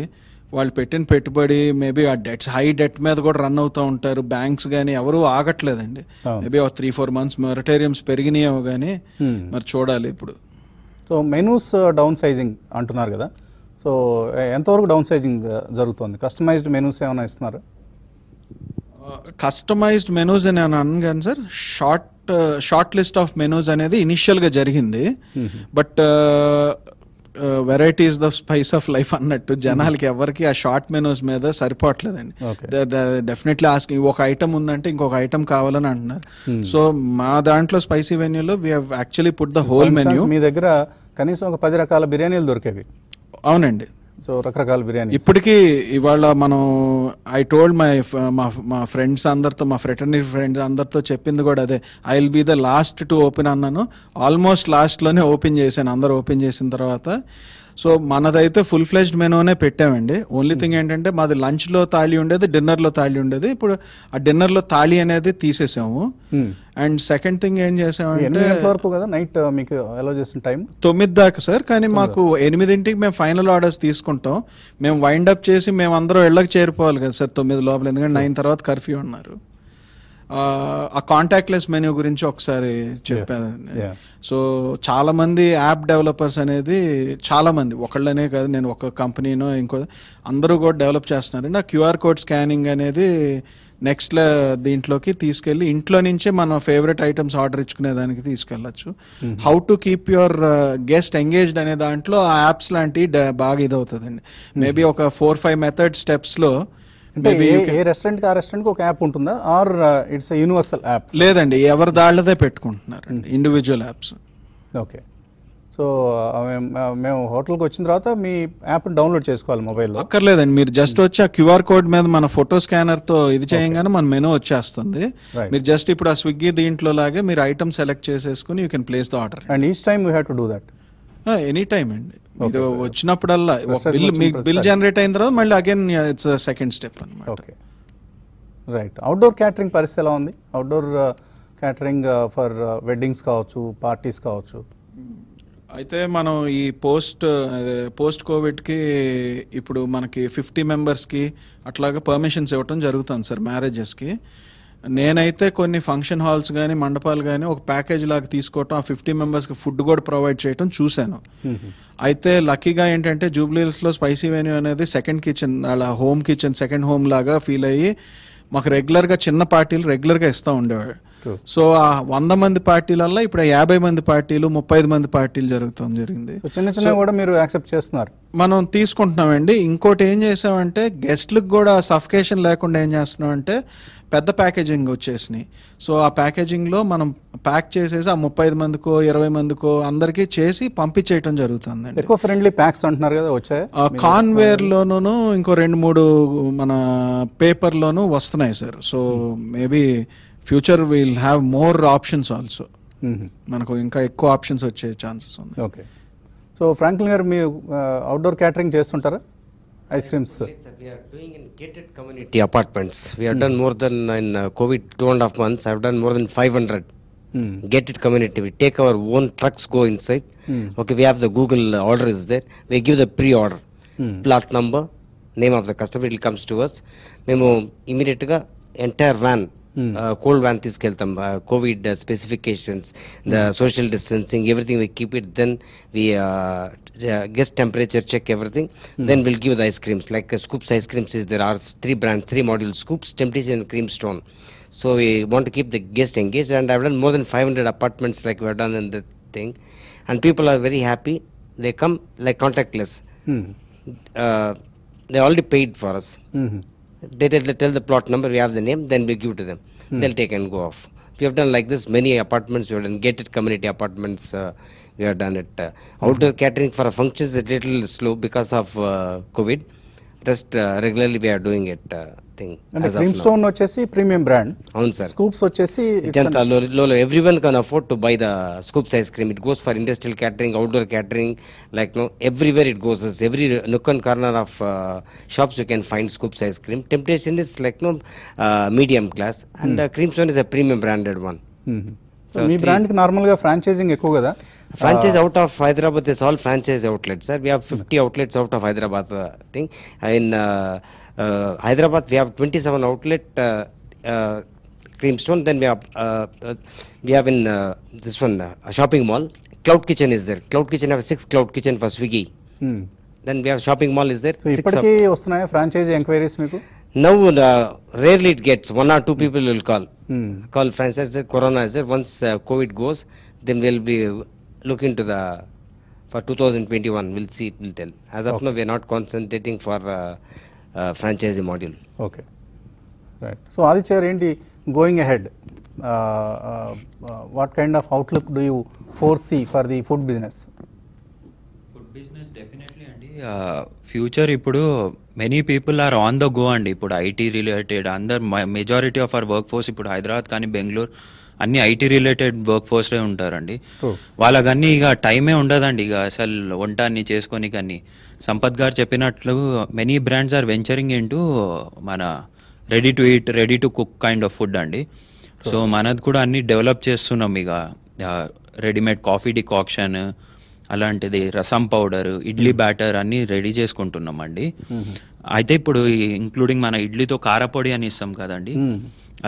వాళ్ళు పెట్టిన పెట్టుబడి మేబీ ఆ డెట్స్ హై డెట్ మీద కూడా రన్ అవుతూ ఉంటారు బ్యాంక్స్ కానీ ఎవరు ఆగట్లేదండి మేబీ ఒక త్రీ ఫోర్ మంత్స్ మెరటేరియమ్స్ పెరిగినాయేమో కానీ hmm. మరి చూడాలి ఇప్పుడు సో మెనూస్ డౌన్ సైజింగ్ అంటున్నారు కదా సో ఎంతవరకు డౌన్ సైజింగ్ జరుగుతుంది కస్టమైజ్డ్ మెనూస్ ఏమైనా ఇస్తున్నారు కస్టమైజ్డ్ మెనూస్ అని నేను అన్నాను కానీ sir short short list of menus అనేది ఇనిషియల్గా జరిగింది but hmm. Varieties the spice of life అన్నట్టు జనాలకి ఎవరికి ఆ షార్ట్ మెనూస్ మీద సరిపోవట్లేదండి డెఫినెట్లీ ఆస్కింగ్ ఒక ఐటమ్ ఉందంటే ఇంకొక ఐటమ్ కావాలని అంటున్నారు సో hmm. మా దాంట్లో స్పైసీ వెన్యూలో we actually put the whole menu మీ దగ్గర కనీసం ఒక పది రకాల బిర్యానీలు దొరికేవి అవునండి సో రకరకాల బిర్యానీ ఇప్పటికీ ఇవాళ మనం ఐ టోల్డ్ మై మా మా ఫ్రెండ్స్ అందరితో మా ఫ్రెటర్నీ ఫ్రెండ్స్ అందరితో చెప్పింది కూడా అదే I will be the last to open అన్నాను ఆల్మోస్ట్ లాస్ట్లోనే ఓపెన్ చేశాను అందరు ఓపెన్ చేసిన తర్వాత సో మనదైతే ఫుల్ ఫ్లెజ్డ్ మెనూనే పెట్టామండి ఓన్లీ థింగ్ hmm. ఏంటంటే మాది లంచ్లో తాళి ఉండేది డిన్నర్లో తాళి ఉండేది ఇప్పుడు ఆ డిన్నర్లో తాళి అనేది తీసేసాము అండ్ సెకండ్ థింగ్ ఏం చేసామంటే వరకు కదా నైట్ uh, మీకు అలో చేసిన టైం తొమ్మిది దాకా సార్ కానీ మాకు ఎనిమిదింటికి మేము ఫైనల్ ఆర్డర్స్ తీసుకుంటాం మేము వైండ్ అప్ చేసి మేము అందరం ఇళ్ళకి చేరిపోవాలి కదా సార్ తొమ్మిది లోపల ఎందుకంటే నైన్ hmm. తర్వాత కర్ఫ్యూ ఉన్నారు ఆ కాంటాక్ట్లెస్ మెనూ గురించి ఒకసారి చెప్పాను సో చాలా మంది యాప్ డెవలపర్స్ అనేది చాలా మంది ఒకళ్ళనే కాదు నేను ఒక కంపెనీనో ఇంకో అందరూ కూడా డెవలప్ చేస్తున్నారండి ఆ క్యూఆర్ కోడ్ స్కానింగ్ అనేది నెక్స్ట్ దీంట్లోకి తీసుకెళ్ళి ఇంట్లో నుంచే మనం ఫేవరెట్ ఐటమ్స్ ఆర్డర్ ఇచ్చుకునే దానికి తీసుకెళ్లొచ్చు how to keep your guest engaged అనే దాంట్లో ఆ యాప్స్ లాంటివి బాగా ఇదవుతుందండి మేబీ ఒక ఫోర్ ఫైవ్ మెథడ్ స్టెప్స్లో లో అంటే ఏ రెస్టారెంట్ ఆ రెస్టారెంట్కి ఒక యాప్ ఉంటుందా ఆర్ ఇట్స్ యూనివర్సల్ యాప్ లేదండి ఎవరి దాళ్ళదే పెట్టుకుంటున్నారు individual apps okay uh, so uh, మేము హోటల్కి వచ్చిన తర్వాత మీ యాప్ డౌన్లోడ్ చేసుకోవాలి మొబైల్లో అక్కర్లేదండి మీరు జస్ట్ hmm. వచ్చి ఆ క్యూఆర్ కోడ్ మీద మన ఫోటో స్కానర్తో ఇది చేయగానే మన మెనూ వచ్చేస్తుంది మీరు జస్ట్ ఇప్పుడు ఆ స్విగ్గీ దీంట్లో లాగే మీరు ఐటమ్ సెలెక్ట్ చేసేసుకుని you can place the order and each time you have to do that any ah, time అండి మీరు వచ్చినప్పుడల్లా బిల్ మీకు బిల్ జనరేట్ అయిన తర్వాత మళ్ళీ అగైన్ ఇట్స్ సెకండ్ స్టెప్ అనమాట ఓకే రైట్ అవుట్డోర్ క్యాటరింగ్ పరిస్థితి ఎలా ఉంది అవుట్డోర్ క్యాటరింగ్ ఫర్ వెడ్డింగ్స్ కావచ్చు పార్టీస్ కావచ్చు అయితే మనం ఈ పోస్ట్ పోస్ట్ కోవిడ్కి ఇప్పుడు మనకి ఫిఫ్టీ మెంబర్స్కి అట్లాగా పర్మిషన్స్ ఇవ్వటం జరుగుతుంది సార్ మ్యారేజెస్కి నేనైతే కొన్ని ఫంక్షన్ హాల్స్ కానీ మండపాలు కానీ ఒక ప్యాకేజ్ లాగా తీసుకోవటం ఆ ఫిఫ్టీ మెంబర్స్కి ఫుడ్ కూడా ప్రొవైడ్ చేయటం చూశాను అయితే లక్కీగా ఏంటంటే జూబ్లీహిల్స్లో స్పైసీ వెన్యూ అనేది సెకండ్ కిచెన్ అలా హోమ్ కిచెన్ సెకండ్ హోమ్ లాగా ఫీల్ అయ్యి మాకు రెగ్యులర్గా చిన్న పార్టీలు రెగ్యులర్గా ఇస్తూ ఉండేవాడు సో ఆ వంద మంది పార్టీలల్లో ఇప్పుడు యాభై మంది పార్టీలు ముప్పై మంది పార్టీలు జరుగుతాం జరిగింది చిన్న చిన్న కూడా మీరు యాక్సెప్ట్ చేస్తున్నారు మనం తీసుకుంటున్నామండి ఇంకోటి ఏం చేసామంటే గెస్ట్లకు కూడా సఫికేషన్ లేకుండా ఏం చేస్తున్నాం అంటే పెద్ద ప్యాకేజింగ్ వచ్చేసినాయి సో ఆ ప్యాకేజింగ్లో మనం ప్యాక్ చేసేసి ఆ ముప్పై ఐదు మందికో ఇరవై మందికో అందరికీ చేసి పంపించేయటం జరుగుతుందండి ఎక్కువ ఫ్రెండ్లీ ప్యాక్స్ అంటున్నారు కదా వచ్చాయి కాన్వేర్లోనూ ఇంకో రెండు మూడు మన పేపర్లోనూ వస్తున్నాయి sir so hmm. Maybe future will have more options also మనకు ఇంకా ఎక్కువ ఆప్షన్స్ వచ్చే ఛాన్సెస్ ఉన్నాయి ఓకే సో ఫ్రాంక్లిన్ గారు మీ అవుట్డోర్ క్యాటరింగ్ చేస్తుంటారా ice creams community apartments we are done more than in Covid two and half months I done more than five hundred get it community we take our own trucks go inside mm. okay we have the google order is there we give the pre-order mm. plot number name of the customer it comes to us మేము ఇమీడియట్గా entire van Hmm. Uh, cold one is uh, COVID uh, specifications, the hmm. social distancing, everything we keep it. Then we guess temperature check everything. Hmm. Then we'll give the ice creams. Like Scoops ice creams is there are three brands, three models: Scoops, Temptation, and Creamstone. So we want to keep the guest engaged, and I've done more than 500 apartments like we have done in the thing, and people are very happy. They come like contactless. Mm. Uh, they already paid for us. Mm -hmm. They tell the plot number, we have the name, then we give to them. Hmm. they'll take and go off. We have done like this many apartments. We have done gated community apartments. Uh, we have done it. Uh, hmm. outdoor catering for functions is a little slow because of uh, COVID. Just uh, regularly we are doing it. Uh, thing stone వచ్చేసి premium brand అవును sir Scoops వచ్చేసి ఇదంతా everyone can afford to buy the Scoops ice cream it goes for industrial catering outdoor catering like no everywhere it goes every nook and corner of shops you can find Scoops ice cream temptation is like no medium class and cream stone is a premium branded one so మీ brand కి normal గా franchising ఎక్కువ కదా franchise out of Hyderabad is all franchise outlet sir we have fifty outlets out of Hyderabad thing in Hyderabad we have twenty seven outlet Creamstone. Then we have uh, uh, we have in uh, this one a shopping mall. Cloud Kitchen is there. Cloud Kitchen have six Cloud Kitchen for Swiggy. Hmm. Then we have shopping mall is there. So six of, franchise inquiries. Now rarely it gets one or two people will call. mm. call franchise Corona once uh, COVID goes, then we'll be looking to the for 2021. We'll see. It will tell. As of okay. now, we are not concentrating for uh, uh, franchise module. Okay, right. So, Adichar, Rendi, going ahead, uh, uh, uh, what kind of outlook do you foresee for the food business? Food business definitely future ఇప్పుడు many people are on the go అండి ఇప్పుడు IT related అందరు majority of our workforce ఇప్పుడు హైదరాబాద్ కానీ బెంగళూరు అన్ని IT related work ఫోర్స్లే ఉంటారండి వాళ్ళకన్నీ ఇక టైమే ఉండదండి ఇక అసలు వంట అన్ని చేసుకొని కానీ సంపత్ గారు చెప్పినట్లు many brands are venturing into మన ready to eat ready to cook kind of food అండి సో మనది కూడా అన్ని డెవలప్ చేస్తున్నాం ఇక రెడీమేడ్ కాఫీ డికాక్షన్ అలాంటిది rasam powder idli hmm. Batter అన్ని రెడీ చేసుకుంటున్నాం అండి అయితే ఇప్పుడు ఇంక్లూడింగ్ మన ఇడ్లీతో కారపొడి అని ఇస్తాం కదండి hmm.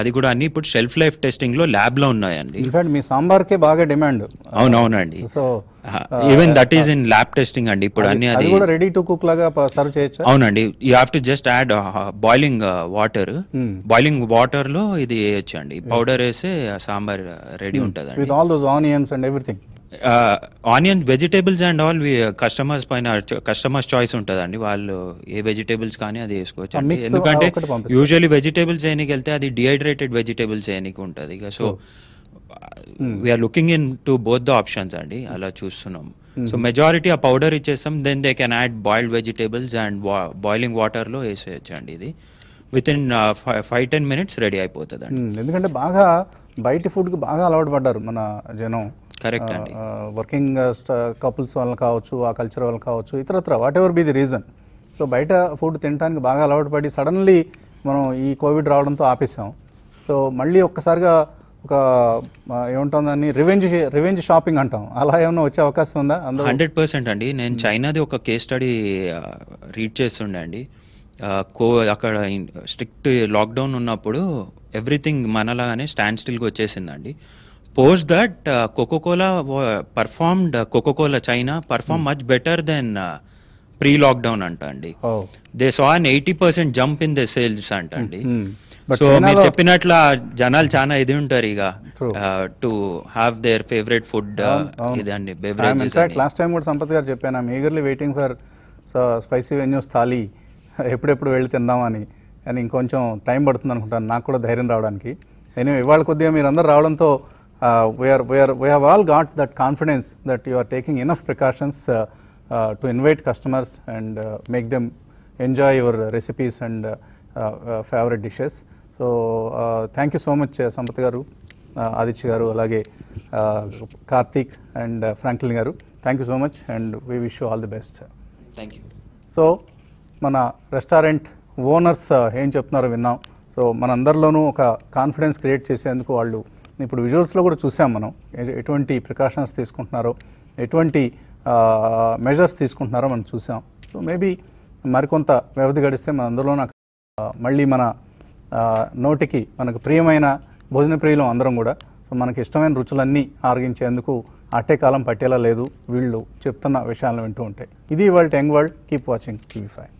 అది కూడా అన్ని ఇప్పుడు షెల్ఫ్ లైఫ్ టెస్టింగ్ లో ల్యాబ్ లో ఉన్నాయండి మీ మీ సాంబార్కే బాగా డిమాండ్ అవునవునండి even that is in lab testing అండి ఇప్పుడు అన్ని అది రెడీ టు కుక్ లాగా సర్వ్ చేయొచ్చు అవునండి you have to just add boiling water boiling water లో ఇది వేయొచ్చు అండి పౌడర్ వేసి సాంబార్ రెడీ ఉంటుంది with all those onions and everything onion vegetables and all customers పైన కస్టమర్స్ చాయిస్ ఉంటుందండి వాళ్ళు ఏ వెజిటేబుల్స్ కానీ అది వేసుకోవచ్చు అండి ఎందుకంటే యూజువలీ వెజిటేబుల్స్ చేయడానికి వెళ్తే అది డిహైడ్రేటెడ్ వెజిటేబుల్స్ చేయడానికి ఉంటుంది ఇక so we are looking into both the options అండి అలా చూస్తున్నాం సో hmm. మెజారిటీ ఆ పౌడర్ ఇచ్చేస్తాం then they can add boiled vegetables and boiling వాటర్లో వేసేయచ్చు అండి ఇది within five ten minutes ready అయిపోతుంది ఎందుకంటే బాగా బయట ఫుడ్కి బాగా అలవాటు పడ్డారు మన జనం కరెక్ట్ వర్కింగ్ కపుల్స్ వల్ల కావచ్చు ఆ కల్చర్ వల్ల కావచ్చు ఇతరత్ర whatever be the reason so బయట ఫుడ్ తినడానికి బాగా అలవాటు పడి సడన్లీ మనం ఈ కోవిడ్ రావడంతో ఆపేసాం సో మళ్ళీ ఒక్కసారిగా ఒక ఏముంటుందని రివెంజ్ రివెంజ్ షాపింగ్ అంటాం అలా ఏమైనా వచ్చే అవకాశం ఉందా హండ్రెడ్ పర్సెంట్ అండి నేను చైనాది hmm. ఒక కేస్ స్టడీ రీడ్ చేస్తుండే అండి కో అక్కడ స్ట్రిక్ట్ లాక్డౌన్ ఉన్నప్పుడు ఎవ్రీథింగ్ మనలాగానే స్టాండ్ స్టిల్కి వచ్చేసిందండి post that Coca-Cola performed Coca-Cola China perform much better than pre lockdown అంట అండి they saw an eighty percent jump in the sales అంట అండి సో మీరు చెప్పినట్ల జనాలు చాలా ఇది ఉంటారు ఇక to have their favourite food ఇది అండి బెవరేజెస్ లాస్ట్ టైం కూడా సంపత్ గారు చెప్పాను eagerly waiting for Spicy Venue's thali ఎప్పుడెప్పుడు వెళ్ళి తిందామని కానీ ఇంకొంచెం టైం పడుతుంది అనుకుంటాను నాకు కూడా ధైర్యం రావడానికి నేను ఇవాళ కొద్దిగా మీరు అందరు రావడంతో uh, we are we are we have all got that confidence that you are taking enough precautions uh, uh, to invite customers and uh, make them enjoy your recipes and uh, uh, favorite dishes. So uh, thank you so much uh, Sampath garu, uh, Adichi garu, alage uh, kartik and uh, Franklin garu. Thank you so much and we wish you all the best. Thank you. So మన restaurant owners ఏం చెప్తున్నారో విన్నాం so మనందరిలోనూ ఒక confidence create చేసేందుకు వాళ్ళు ఇప్పుడు విజువల్స్లో కూడా చూసాం మనం ఎటువంటి ప్రికాషన్స్ తీసుకుంటున్నారో ఎటువంటి మెజర్స్ తీసుకుంటున్నారో మనం చూసాం సో మేబీ మరికొంత వ్యవధి గడిస్తే మన అందులో నాకు మళ్ళీ మన నోటికి మనకు ప్రియమైన భోజన ప్రియులం అందరం కూడా సో మనకి ఇష్టమైన రుచులన్నీ ఆరగించేందుకు అట్టే కాలం పట్టేలా లేదు వీళ్ళు చెప్తున్న విషయాలను వింటూ ఉంటాయి ఇది world young world keep watching TV five